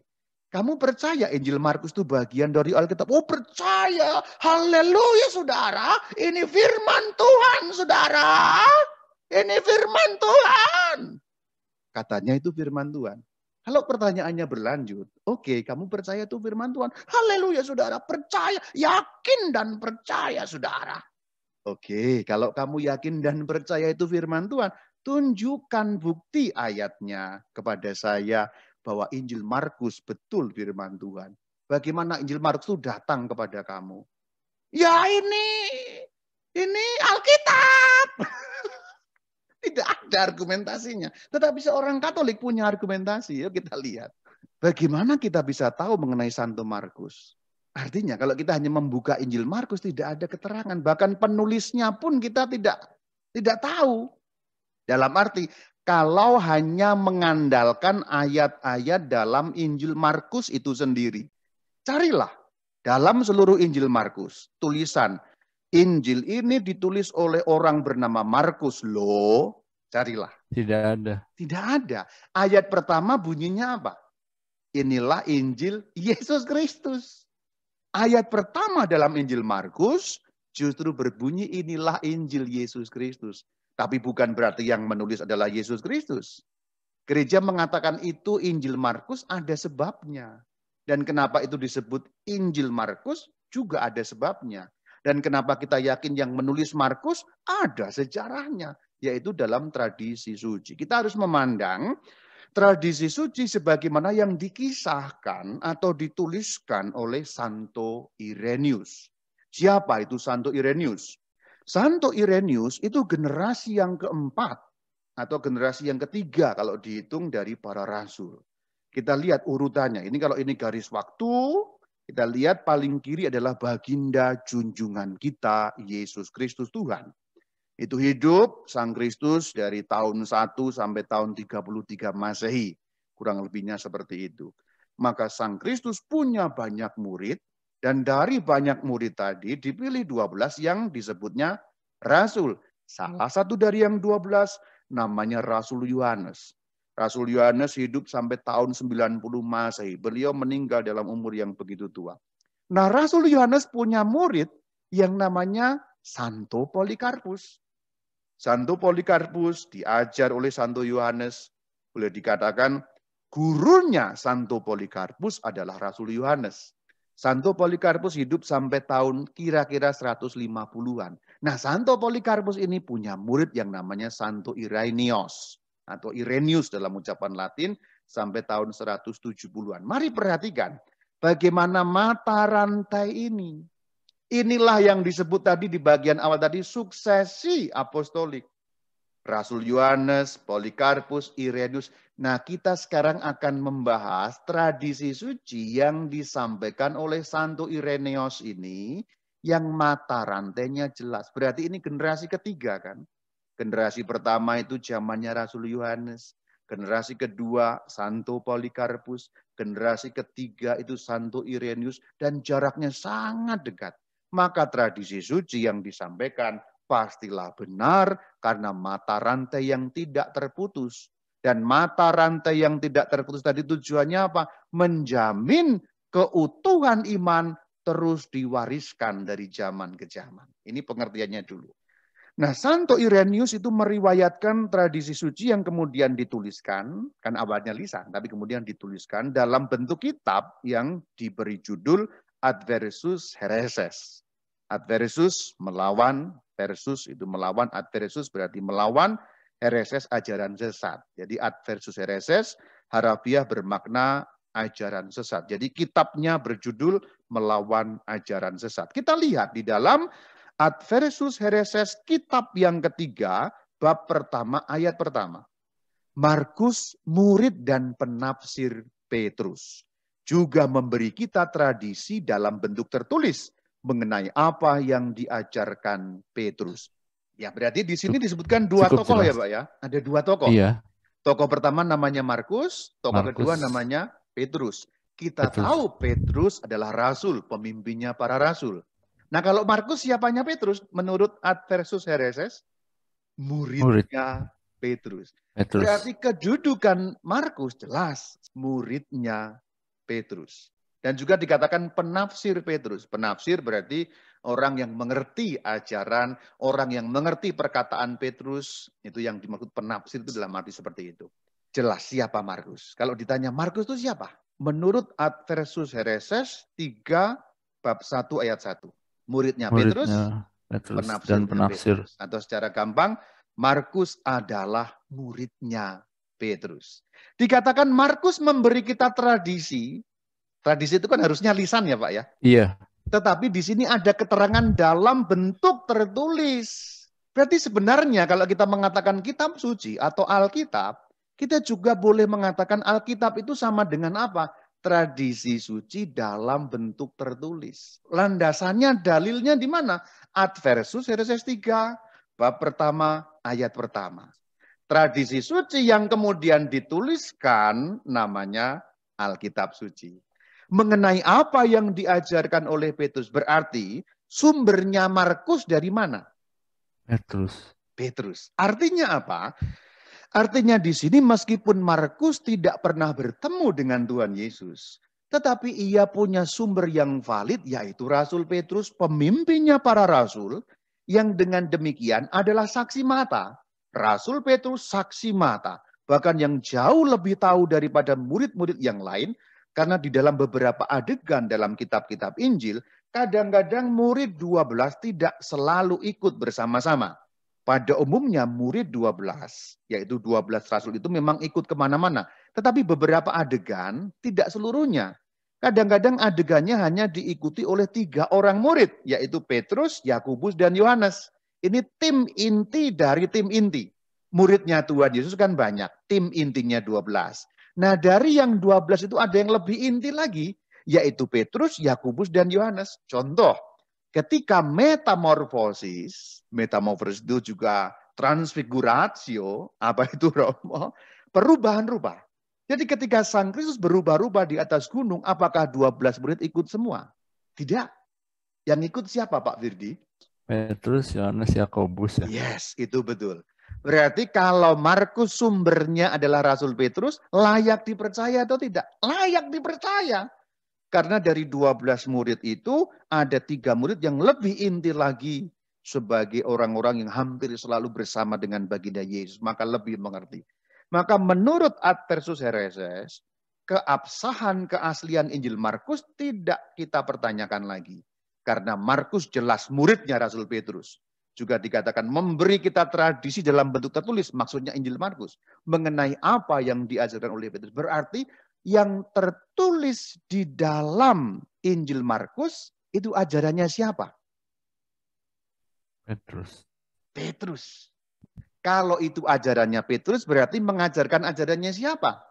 Speaker 1: kamu percaya Injil Markus itu bagian dari Alkitab? Oh percaya. Haleluya saudara. Ini firman Tuhan saudara. Ini firman Tuhan. Katanya itu firman Tuhan. Kalau pertanyaannya berlanjut, oke okay, kamu percaya itu firman Tuhan. Haleluya saudara, percaya, yakin dan percaya saudara. Oke, okay, kalau kamu yakin dan percaya itu firman Tuhan, tunjukkan bukti ayatnya kepada saya bahwa Injil Markus betul firman Tuhan. Bagaimana Injil Markus itu datang kepada kamu? Ya ini, ini Alkitab. Tidak ada argumentasinya. Tetapi seorang Katolik punya argumentasi. Yuk kita lihat. Bagaimana kita bisa tahu mengenai Santo Markus? Artinya kalau kita hanya membuka Injil Markus tidak ada keterangan. Bahkan penulisnya pun kita tidak tidak tahu. Dalam arti kalau hanya mengandalkan ayat-ayat dalam Injil Markus itu sendiri. Carilah dalam seluruh Injil Markus tulisan Injil ini ditulis oleh orang bernama Markus. Loh, carilah. Tidak ada. Tidak ada. Ayat pertama bunyinya apa? Inilah Injil Yesus Kristus. Ayat pertama dalam Injil Markus justru berbunyi inilah Injil Yesus Kristus. Tapi bukan berarti yang menulis adalah Yesus Kristus. Gereja mengatakan itu Injil Markus ada sebabnya. Dan kenapa itu disebut Injil Markus juga ada sebabnya. Dan kenapa kita yakin yang menulis Markus ada sejarahnya. Yaitu dalam tradisi suci. Kita harus memandang tradisi suci sebagaimana yang dikisahkan atau dituliskan oleh Santo Irenius. Siapa itu Santo Irenius? Santo Irenius itu generasi yang keempat atau generasi yang ketiga kalau dihitung dari para rasul. Kita lihat urutannya. Ini kalau ini garis waktu, kita lihat paling kiri adalah baginda junjungan kita, Yesus Kristus Tuhan. Itu hidup Sang Kristus dari tahun 1 sampai tahun 33 Masehi. Kurang lebihnya seperti itu. Maka Sang Kristus punya banyak murid, dan dari banyak murid tadi dipilih 12 yang disebutnya rasul. Salah satu dari yang 12 namanya Rasul Yohanes. Rasul Yohanes hidup sampai tahun 90 Masehi. Beliau meninggal dalam umur yang begitu tua. Nah, Rasul Yohanes punya murid yang namanya Santo Polikarpus. Santo Polikarpus diajar oleh Santo Yohanes. Boleh dikatakan gurunya Santo Polikarpus adalah Rasul Yohanes. Santo Polikarpus hidup sampai tahun kira-kira 150-an. Nah, Santo Polikarpus ini punya murid yang namanya Santo Irenius atau Irenius dalam ucapan Latin sampai tahun 170-an. Mari perhatikan bagaimana mata rantai ini. Inilah yang disebut tadi di bagian awal tadi suksesi apostolik. Rasul Yohanes, Polikarpus, Irenius. Nah, kita sekarang akan membahas tradisi suci yang disampaikan oleh Santo Ireneus ini yang mata rantainya jelas. Berarti ini generasi ketiga kan? Generasi pertama itu zamannya Rasul Yohanes, generasi kedua Santo Polikarpus, generasi ketiga itu Santo Irenius dan jaraknya sangat dekat. Maka tradisi suci yang disampaikan pastilah benar karena mata rantai yang tidak terputus. Dan mata rantai yang tidak terputus tadi tujuannya apa? Menjamin keutuhan iman terus diwariskan dari zaman ke zaman. Ini pengertiannya dulu. Nah, Santo Irenius itu meriwayatkan tradisi suci yang kemudian dituliskan, kan awalnya lisan, tapi kemudian dituliskan dalam bentuk kitab yang diberi judul Adversus Hereses. Adversus melawan Adversus itu melawan adversus berarti melawan RSS ajaran sesat. Jadi adversus RSS harafiah bermakna ajaran sesat. Jadi kitabnya berjudul Melawan Ajaran Sesat. Kita lihat di dalam Adversus Hereses kitab yang ketiga, bab pertama, ayat pertama. Markus, murid dan penafsir Petrus, juga memberi kita tradisi dalam bentuk tertulis mengenai apa yang diajarkan Petrus. Ya, berarti di sini disebutkan dua Cukup tokoh ya, jelas. ya, Pak ya. Ada dua tokoh. Iya. Tokoh pertama namanya Markus, tokoh Marcus. kedua namanya Petrus. Kita Petrus. tahu Petrus adalah rasul, pemimpinnya para rasul. Nah, kalau Markus siapanya Petrus menurut Adversus Hereses? Muridnya Murid. Petrus. Petrus. Berarti kedudukan Markus jelas muridnya Petrus. Dan juga dikatakan penafsir Petrus. Penafsir berarti orang yang mengerti ajaran, orang yang mengerti perkataan Petrus. Itu yang dimaksud penafsir itu dalam arti seperti itu. Jelas siapa Markus. Kalau ditanya Markus itu siapa? Menurut Adversus Hereses 3 bab 1 ayat 1. Muridnya, Muridnya Petrus, Petrus penafsir dan penafsir. Petrus. Atau secara gampang, Markus adalah muridnya Petrus. Dikatakan Markus memberi kita tradisi Tradisi itu kan harusnya lisan ya Pak ya. Iya. Tetapi di sini ada keterangan dalam bentuk tertulis. Berarti sebenarnya kalau kita mengatakan kitab suci atau Alkitab, kita juga boleh mengatakan Alkitab itu sama dengan apa? Tradisi suci dalam bentuk tertulis. Landasannya, dalilnya di mana? Adversus Hereses 3, bab pertama, ayat pertama. Tradisi suci yang kemudian dituliskan namanya Alkitab suci mengenai apa yang diajarkan oleh Petrus. Berarti sumbernya Markus dari mana? Petrus. Petrus. Artinya apa? Artinya di sini meskipun Markus tidak pernah bertemu dengan Tuhan Yesus, tetapi ia punya sumber yang valid yaitu Rasul Petrus, pemimpinnya para rasul yang dengan demikian adalah saksi mata. Rasul Petrus saksi mata, bahkan yang jauh lebih tahu daripada murid-murid yang lain karena di dalam beberapa adegan dalam kitab-kitab Injil, kadang-kadang murid 12 tidak selalu ikut bersama-sama. Pada umumnya murid 12, yaitu 12 rasul itu memang ikut kemana-mana. Tetapi beberapa adegan tidak seluruhnya. Kadang-kadang adegannya hanya diikuti oleh tiga orang murid, yaitu Petrus, Yakubus, dan Yohanes. Ini tim inti dari tim inti. Muridnya Tuhan Yesus kan banyak, tim intinya 12. Nah, dari yang 12 itu ada yang lebih inti lagi, yaitu Petrus, Yakobus dan Yohanes. Contoh, ketika metamorfosis, metamorfosis itu juga transfiguratio, apa itu Romo? Perubahan rupa. Jadi ketika Sang Kristus berubah-ubah di atas gunung, apakah 12 murid ikut semua? Tidak. Yang ikut siapa Pak Firdi? Petrus, Yohanes, Yakobus. Ya? Yes, itu betul. Berarti kalau Markus sumbernya adalah Rasul Petrus, layak dipercaya atau tidak? Layak dipercaya. Karena dari 12 murid itu ada tiga murid yang lebih inti lagi sebagai orang-orang yang hampir selalu bersama dengan baginda Yesus, maka lebih mengerti. Maka menurut Adversus Hereses, keabsahan keaslian Injil Markus tidak kita pertanyakan lagi. Karena Markus jelas muridnya Rasul Petrus juga dikatakan memberi kita tradisi dalam bentuk tertulis, maksudnya Injil Markus, mengenai apa yang diajarkan oleh Petrus. Berarti yang tertulis di dalam Injil Markus itu ajarannya siapa? Petrus. Petrus. Kalau itu ajarannya Petrus berarti mengajarkan ajarannya siapa?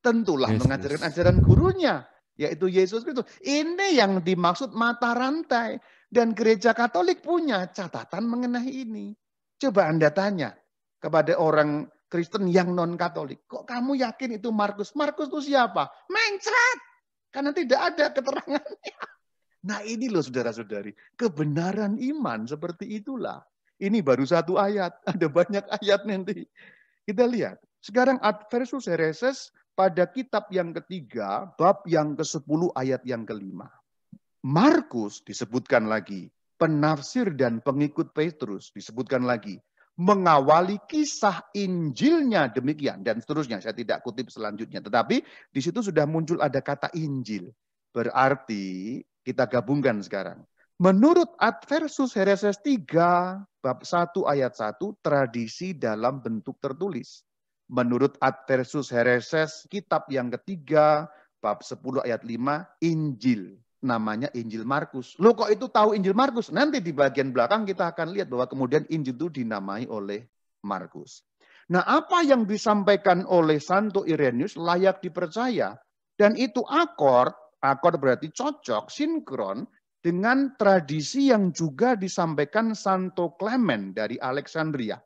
Speaker 1: Tentulah Yesus. mengajarkan ajaran gurunya, yaitu Yesus Kristus. Ini yang dimaksud mata rantai dan gereja Katolik punya catatan mengenai ini. Coba Anda tanya kepada orang Kristen yang non-Katolik. Kok kamu yakin itu Markus? Markus itu siapa? Mencret! Karena tidak ada keterangannya. Nah ini loh saudara-saudari. Kebenaran iman seperti itulah. Ini baru satu ayat. Ada banyak ayat nanti. Kita lihat. Sekarang adversus hereses pada kitab yang ketiga, bab yang ke-10 ayat yang kelima. Markus disebutkan lagi, penafsir dan pengikut Petrus disebutkan lagi, mengawali kisah Injilnya demikian dan seterusnya. Saya tidak kutip selanjutnya, tetapi di situ sudah muncul ada kata Injil. Berarti kita gabungkan sekarang. Menurut Adversus Hereses 3 bab 1 ayat 1 tradisi dalam bentuk tertulis. Menurut Adversus Hereses kitab yang ketiga bab 10 ayat 5 Injil namanya Injil Markus. Lo kok itu tahu Injil Markus? Nanti di bagian belakang kita akan lihat bahwa kemudian Injil itu dinamai oleh Markus. Nah, apa yang disampaikan oleh Santo Irenius layak dipercaya dan itu akord, akord berarti cocok, sinkron dengan tradisi yang juga disampaikan Santo Clement dari Alexandria.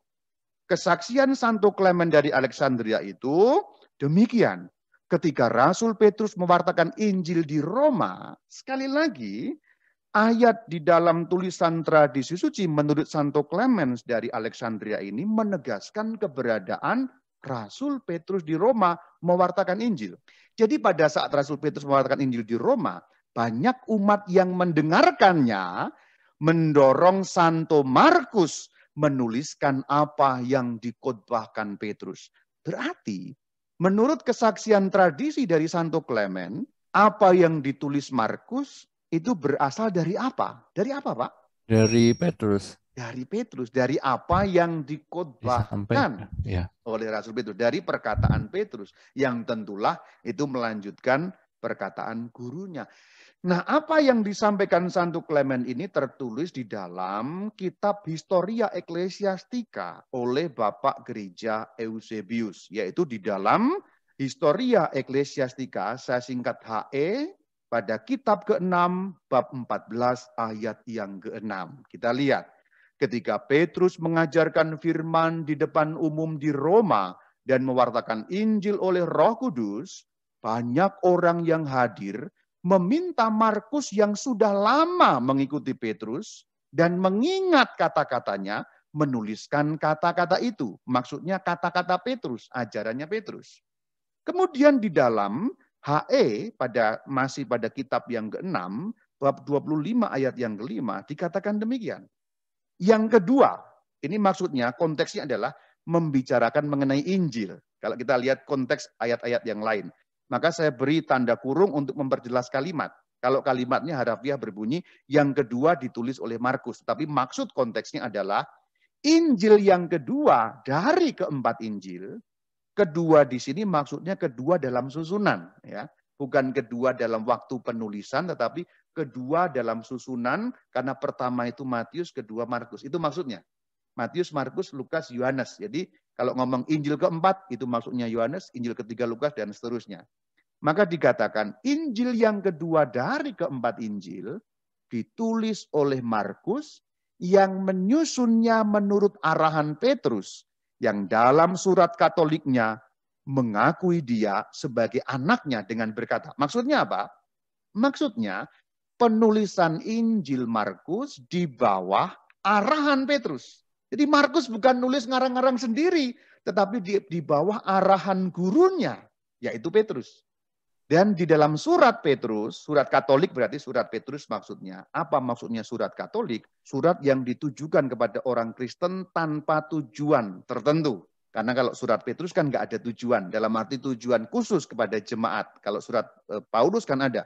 Speaker 1: Kesaksian Santo Clement dari Alexandria itu demikian ketika Rasul Petrus mewartakan Injil di Roma, sekali lagi ayat di dalam tulisan tradisi suci menurut Santo Clemens dari Alexandria ini menegaskan keberadaan Rasul Petrus di Roma mewartakan Injil. Jadi pada saat Rasul Petrus mewartakan Injil di Roma, banyak umat yang mendengarkannya mendorong Santo Markus menuliskan apa yang dikotbahkan Petrus. Berarti Menurut kesaksian tradisi dari Santo Clement, apa yang ditulis Markus itu berasal dari apa? Dari apa, Pak? Dari Petrus. Dari Petrus, dari apa yang dikotbahkan ya. oleh Rasul Petrus, dari perkataan Petrus yang tentulah itu melanjutkan perkataan gurunya. Nah, apa yang disampaikan Santo Clement ini tertulis di dalam kitab Historia Ecclesiastica oleh Bapak Gereja Eusebius, yaitu di dalam Historia Ecclesiastica, saya singkat HE, pada kitab ke-6 bab 14 ayat yang ke-6. Kita lihat, ketika Petrus mengajarkan firman di depan umum di Roma dan mewartakan Injil oleh Roh Kudus, banyak orang yang hadir meminta Markus yang sudah lama mengikuti Petrus dan mengingat kata-katanya menuliskan kata-kata itu. Maksudnya kata-kata Petrus, ajarannya Petrus. Kemudian di dalam HE pada masih pada kitab yang ke-6 bab 25 ayat yang kelima dikatakan demikian. Yang kedua, ini maksudnya konteksnya adalah membicarakan mengenai Injil. Kalau kita lihat konteks ayat-ayat yang lain, maka saya beri tanda kurung untuk memperjelas kalimat. Kalau kalimatnya harafiah berbunyi, yang kedua ditulis oleh Markus. Tapi maksud konteksnya adalah Injil yang kedua dari keempat Injil, kedua di sini maksudnya kedua dalam susunan, ya. Bukan kedua dalam waktu penulisan, tetapi kedua dalam susunan karena pertama itu Matius, kedua Markus. Itu maksudnya. Matius, Markus, Lukas, Yohanes. Jadi kalau ngomong Injil keempat, itu maksudnya Yohanes, Injil ketiga Lukas, dan seterusnya. Maka dikatakan Injil yang kedua dari keempat Injil ditulis oleh Markus yang menyusunnya menurut arahan Petrus yang dalam surat Katoliknya mengakui dia sebagai anaknya dengan berkata. Maksudnya apa? Maksudnya penulisan Injil Markus di bawah arahan Petrus. Jadi Markus bukan nulis ngarang-ngarang sendiri, tetapi di, di bawah arahan gurunya, yaitu Petrus. Dan di dalam surat Petrus, surat Katolik berarti surat Petrus maksudnya. Apa maksudnya surat Katolik? Surat yang ditujukan kepada orang Kristen tanpa tujuan tertentu. Karena kalau surat Petrus kan nggak ada tujuan. Dalam arti tujuan khusus kepada jemaat. Kalau surat eh, Paulus kan ada.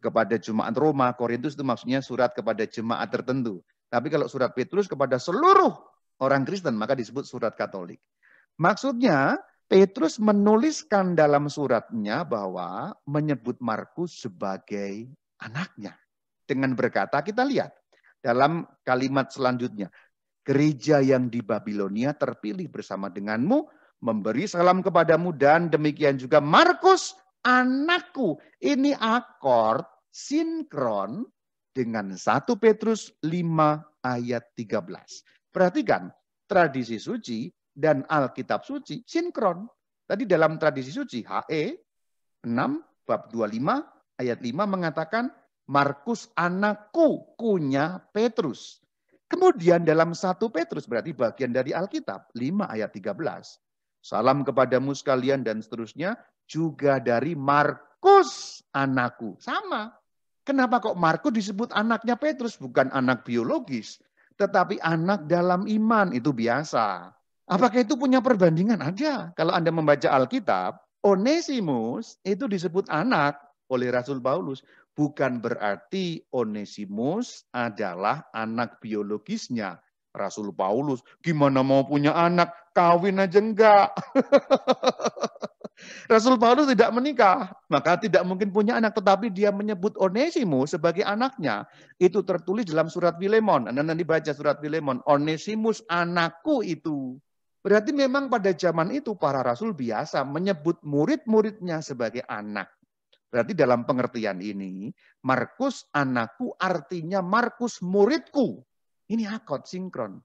Speaker 1: Kepada jemaat Roma, Korintus itu maksudnya surat kepada jemaat tertentu. Tapi kalau surat Petrus kepada seluruh orang Kristen, maka disebut surat Katolik. Maksudnya, Petrus menuliskan dalam suratnya bahwa menyebut Markus sebagai anaknya. Dengan berkata, kita lihat dalam kalimat selanjutnya. Gereja yang di Babilonia terpilih bersama denganmu, memberi salam kepadamu, dan demikian juga Markus, anakku. Ini akord sinkron dengan 1 Petrus 5 ayat 13. Perhatikan, tradisi suci dan Alkitab suci sinkron. Tadi dalam tradisi suci, HE 6 bab 25 ayat 5 mengatakan Markus anakku kunya Petrus. Kemudian dalam satu Petrus berarti bagian dari Alkitab 5 ayat 13. Salam kepadamu sekalian dan seterusnya juga dari Markus anakku. Sama. Kenapa kok Markus disebut anaknya Petrus bukan anak biologis? tetapi anak dalam iman itu biasa. Apakah itu punya perbandingan? Ada. Kalau Anda membaca Alkitab, Onesimus itu disebut anak oleh Rasul Paulus. Bukan berarti Onesimus adalah anak biologisnya Rasul Paulus. Gimana mau punya anak? Kawin aja enggak. Rasul Paulus tidak menikah, maka tidak mungkin punya anak. Tetapi dia menyebut Onesimus sebagai anaknya. Itu tertulis dalam surat Filemon. Anda nanti baca surat Filemon. Onesimus anakku itu. Berarti memang pada zaman itu para rasul biasa menyebut murid-muridnya sebagai anak. Berarti dalam pengertian ini, Markus anakku artinya Markus muridku. Ini akot sinkron.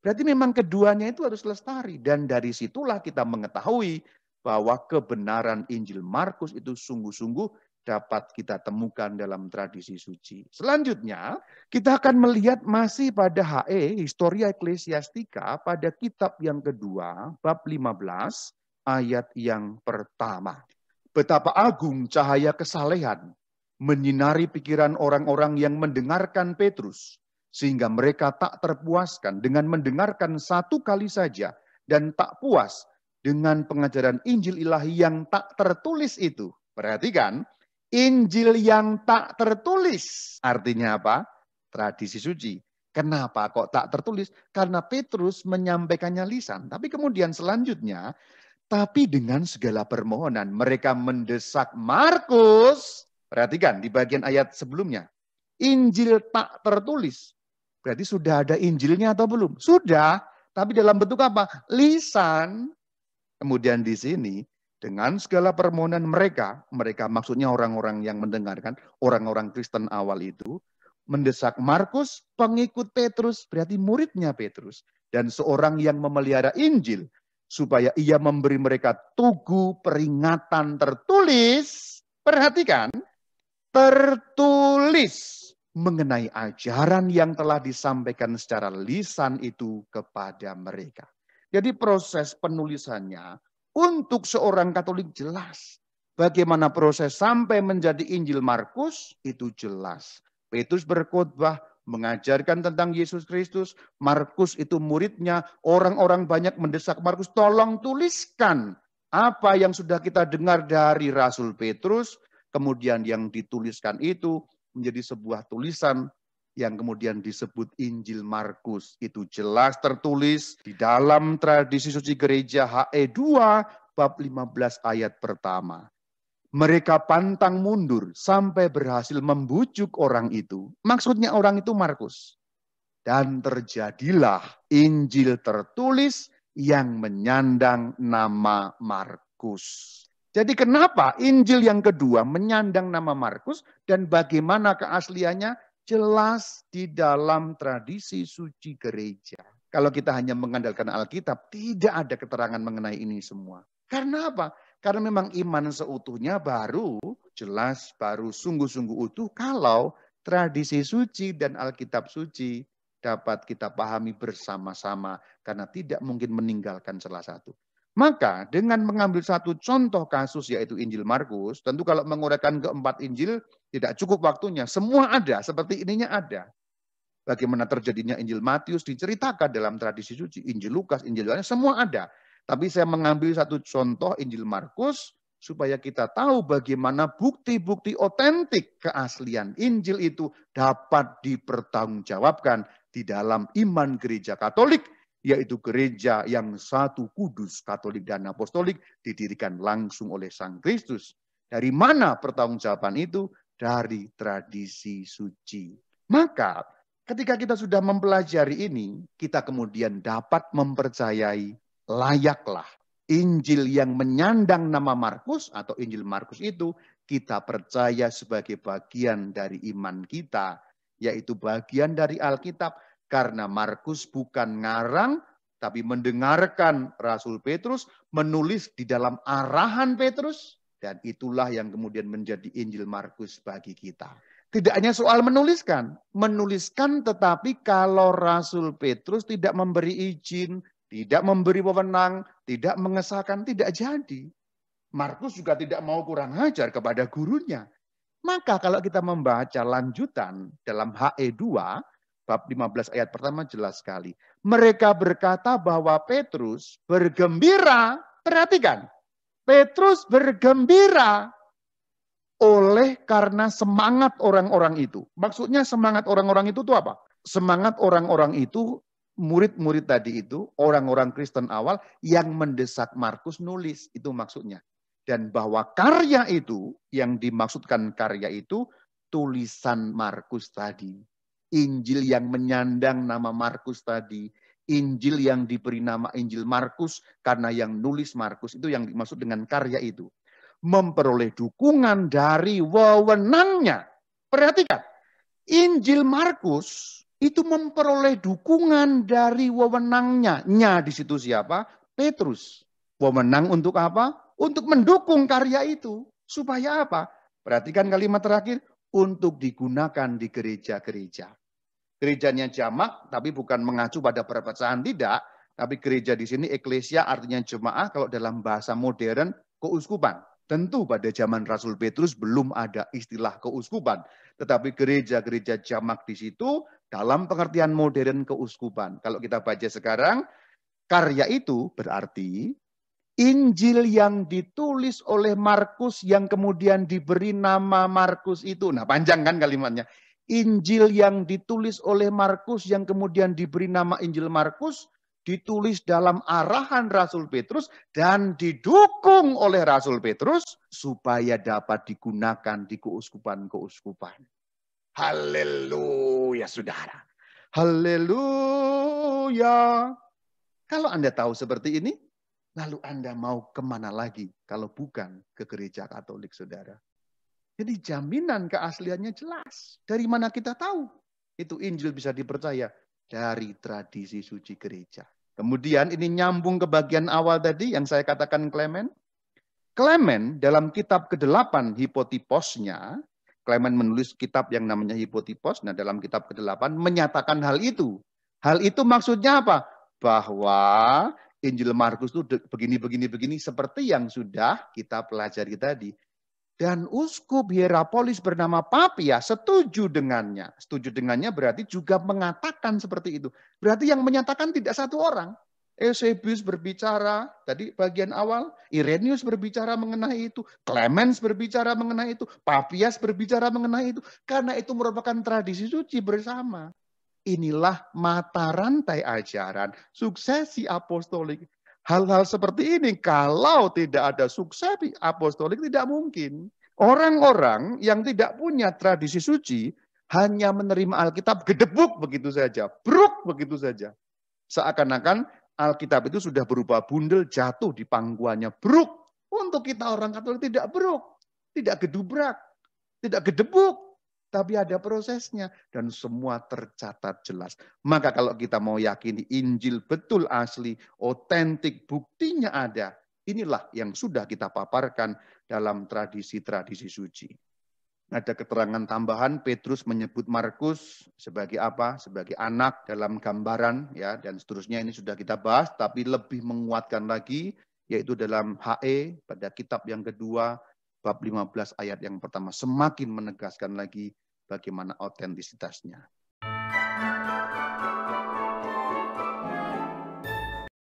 Speaker 1: Berarti memang keduanya itu harus lestari. Dan dari situlah kita mengetahui bahwa kebenaran Injil Markus itu sungguh-sungguh dapat kita temukan dalam tradisi suci. Selanjutnya, kita akan melihat masih pada HE, Historia Ecclesiastica, pada kitab yang kedua, bab 15, ayat yang pertama. Betapa agung cahaya kesalehan menyinari pikiran orang-orang yang mendengarkan Petrus, sehingga mereka tak terpuaskan dengan mendengarkan satu kali saja dan tak puas dengan pengajaran Injil ilahi yang tak tertulis itu. Perhatikan, Injil yang tak tertulis artinya apa? Tradisi suci. Kenapa kok tak tertulis? Karena Petrus menyampaikannya lisan. Tapi kemudian selanjutnya, tapi dengan segala permohonan mereka mendesak Markus. Perhatikan di bagian ayat sebelumnya. Injil tak tertulis. Berarti sudah ada Injilnya atau belum? Sudah, tapi dalam bentuk apa? Lisan. Kemudian di sini, dengan segala permohonan mereka, mereka maksudnya orang-orang yang mendengarkan, orang-orang Kristen awal itu, mendesak Markus, pengikut Petrus, berarti muridnya Petrus, dan seorang yang memelihara Injil, supaya ia memberi mereka tugu peringatan tertulis. Perhatikan, tertulis mengenai ajaran yang telah disampaikan secara lisan itu kepada mereka. Jadi proses penulisannya untuk seorang Katolik jelas. Bagaimana proses sampai menjadi Injil Markus itu jelas. Petrus berkhotbah mengajarkan tentang Yesus Kristus. Markus itu muridnya. Orang-orang banyak mendesak Markus, tolong tuliskan apa yang sudah kita dengar dari Rasul Petrus. Kemudian yang dituliskan itu menjadi sebuah tulisan yang kemudian disebut Injil Markus. Itu jelas tertulis di dalam tradisi suci gereja HE2 bab 15 ayat pertama. Mereka pantang mundur sampai berhasil membujuk orang itu. Maksudnya orang itu Markus. Dan terjadilah Injil tertulis yang menyandang nama Markus. Jadi kenapa Injil yang kedua menyandang nama Markus dan bagaimana keasliannya jelas di dalam tradisi suci gereja. Kalau kita hanya mengandalkan Alkitab, tidak ada keterangan mengenai ini semua. Karena apa? Karena memang iman seutuhnya baru jelas, baru sungguh-sungguh utuh kalau tradisi suci dan Alkitab suci dapat kita pahami bersama-sama karena tidak mungkin meninggalkan salah satu. Maka dengan mengambil satu contoh kasus yaitu Injil Markus, tentu kalau menguraikan keempat Injil tidak cukup waktunya. Semua ada, seperti ininya ada. Bagaimana terjadinya Injil Matius diceritakan dalam tradisi suci, Injil Lukas, Injil Yohanes, semua ada. Tapi saya mengambil satu contoh Injil Markus supaya kita tahu bagaimana bukti-bukti otentik keaslian Injil itu dapat dipertanggungjawabkan di dalam iman gereja Katolik yaitu gereja yang satu kudus, katolik dan apostolik, didirikan langsung oleh Sang Kristus. Dari mana pertanggungjawaban itu? Dari tradisi suci. Maka ketika kita sudah mempelajari ini, kita kemudian dapat mempercayai layaklah Injil yang menyandang nama Markus atau Injil Markus itu kita percaya sebagai bagian dari iman kita, yaitu bagian dari Alkitab karena Markus bukan ngarang, tapi mendengarkan Rasul Petrus, menulis di dalam arahan Petrus, dan itulah yang kemudian menjadi Injil Markus bagi kita. Tidak hanya soal menuliskan, menuliskan tetapi kalau Rasul Petrus tidak memberi izin, tidak memberi wewenang, tidak mengesahkan, tidak jadi. Markus juga tidak mau kurang ajar kepada gurunya. Maka kalau kita membaca lanjutan dalam HE2, bab 15 ayat pertama jelas sekali. Mereka berkata bahwa Petrus bergembira, perhatikan. Petrus bergembira oleh karena semangat orang-orang itu. Maksudnya semangat orang-orang itu itu apa? Semangat orang-orang itu, murid-murid tadi itu, orang-orang Kristen awal yang mendesak Markus nulis. Itu maksudnya. Dan bahwa karya itu, yang dimaksudkan karya itu, tulisan Markus tadi Injil yang menyandang nama Markus tadi, Injil yang diberi nama Injil Markus karena yang nulis Markus itu yang dimaksud dengan karya itu. Memperoleh dukungan dari wewenangnya. Perhatikan, Injil Markus itu memperoleh dukungan dari wewenangnya. Nya di situ siapa? Petrus. Wewenang untuk apa? Untuk mendukung karya itu. Supaya apa? Perhatikan kalimat terakhir, untuk digunakan di gereja-gereja. Gerejanya jamak, tapi bukan mengacu pada perpecahan, tidak. Tapi gereja di sini eklesia artinya jemaah kalau dalam bahasa modern keuskupan. Tentu pada zaman Rasul Petrus belum ada istilah keuskupan. Tetapi gereja-gereja jamak di situ dalam pengertian modern keuskupan. Kalau kita baca sekarang, karya itu berarti Injil yang ditulis oleh Markus yang kemudian diberi nama Markus itu. Nah, panjang kan kalimatnya. Injil yang ditulis oleh Markus yang kemudian diberi nama Injil Markus ditulis dalam arahan Rasul Petrus dan didukung oleh Rasul Petrus supaya dapat digunakan di keuskupan-keuskupan. Haleluya, saudara. Haleluya. Kalau Anda tahu seperti ini, Lalu Anda mau kemana lagi kalau bukan ke gereja Katolik, saudara? Jadi jaminan keasliannya jelas. Dari mana kita tahu? Itu Injil bisa dipercaya dari tradisi suci gereja. Kemudian ini nyambung ke bagian awal tadi yang saya katakan Clement. Clement dalam kitab ke-8 hipotiposnya, Clement menulis kitab yang namanya hipotipos, nah dalam kitab ke-8 menyatakan hal itu. Hal itu maksudnya apa? Bahwa Injil Markus itu begini, begini, begini, seperti yang sudah kita pelajari tadi. Dan uskup Hierapolis bernama Papia setuju dengannya. Setuju dengannya berarti juga mengatakan seperti itu. Berarti yang menyatakan tidak satu orang. Eusebius berbicara, tadi bagian awal, Irenius berbicara mengenai itu, Clemens berbicara mengenai itu, Papias berbicara mengenai itu, karena itu merupakan tradisi suci bersama. Inilah mata rantai ajaran, suksesi apostolik. Hal-hal seperti ini kalau tidak ada suksesi apostolik tidak mungkin. Orang-orang yang tidak punya tradisi suci hanya menerima Alkitab gedebuk begitu saja, bruk begitu saja. Seakan-akan Alkitab itu sudah berupa bundel jatuh di pangkuannya bruk. Untuk kita orang Katolik tidak bruk, tidak gedubrak, tidak gedebuk, tapi ada prosesnya dan semua tercatat jelas. Maka kalau kita mau yakini Injil betul asli, otentik, buktinya ada. Inilah yang sudah kita paparkan dalam tradisi-tradisi suci. Ada keterangan tambahan Petrus menyebut Markus sebagai apa? Sebagai anak dalam gambaran ya dan seterusnya ini sudah kita bahas tapi lebih menguatkan lagi yaitu dalam HE pada kitab yang kedua bab 15 ayat yang pertama semakin menegaskan lagi bagaimana otentisitasnya.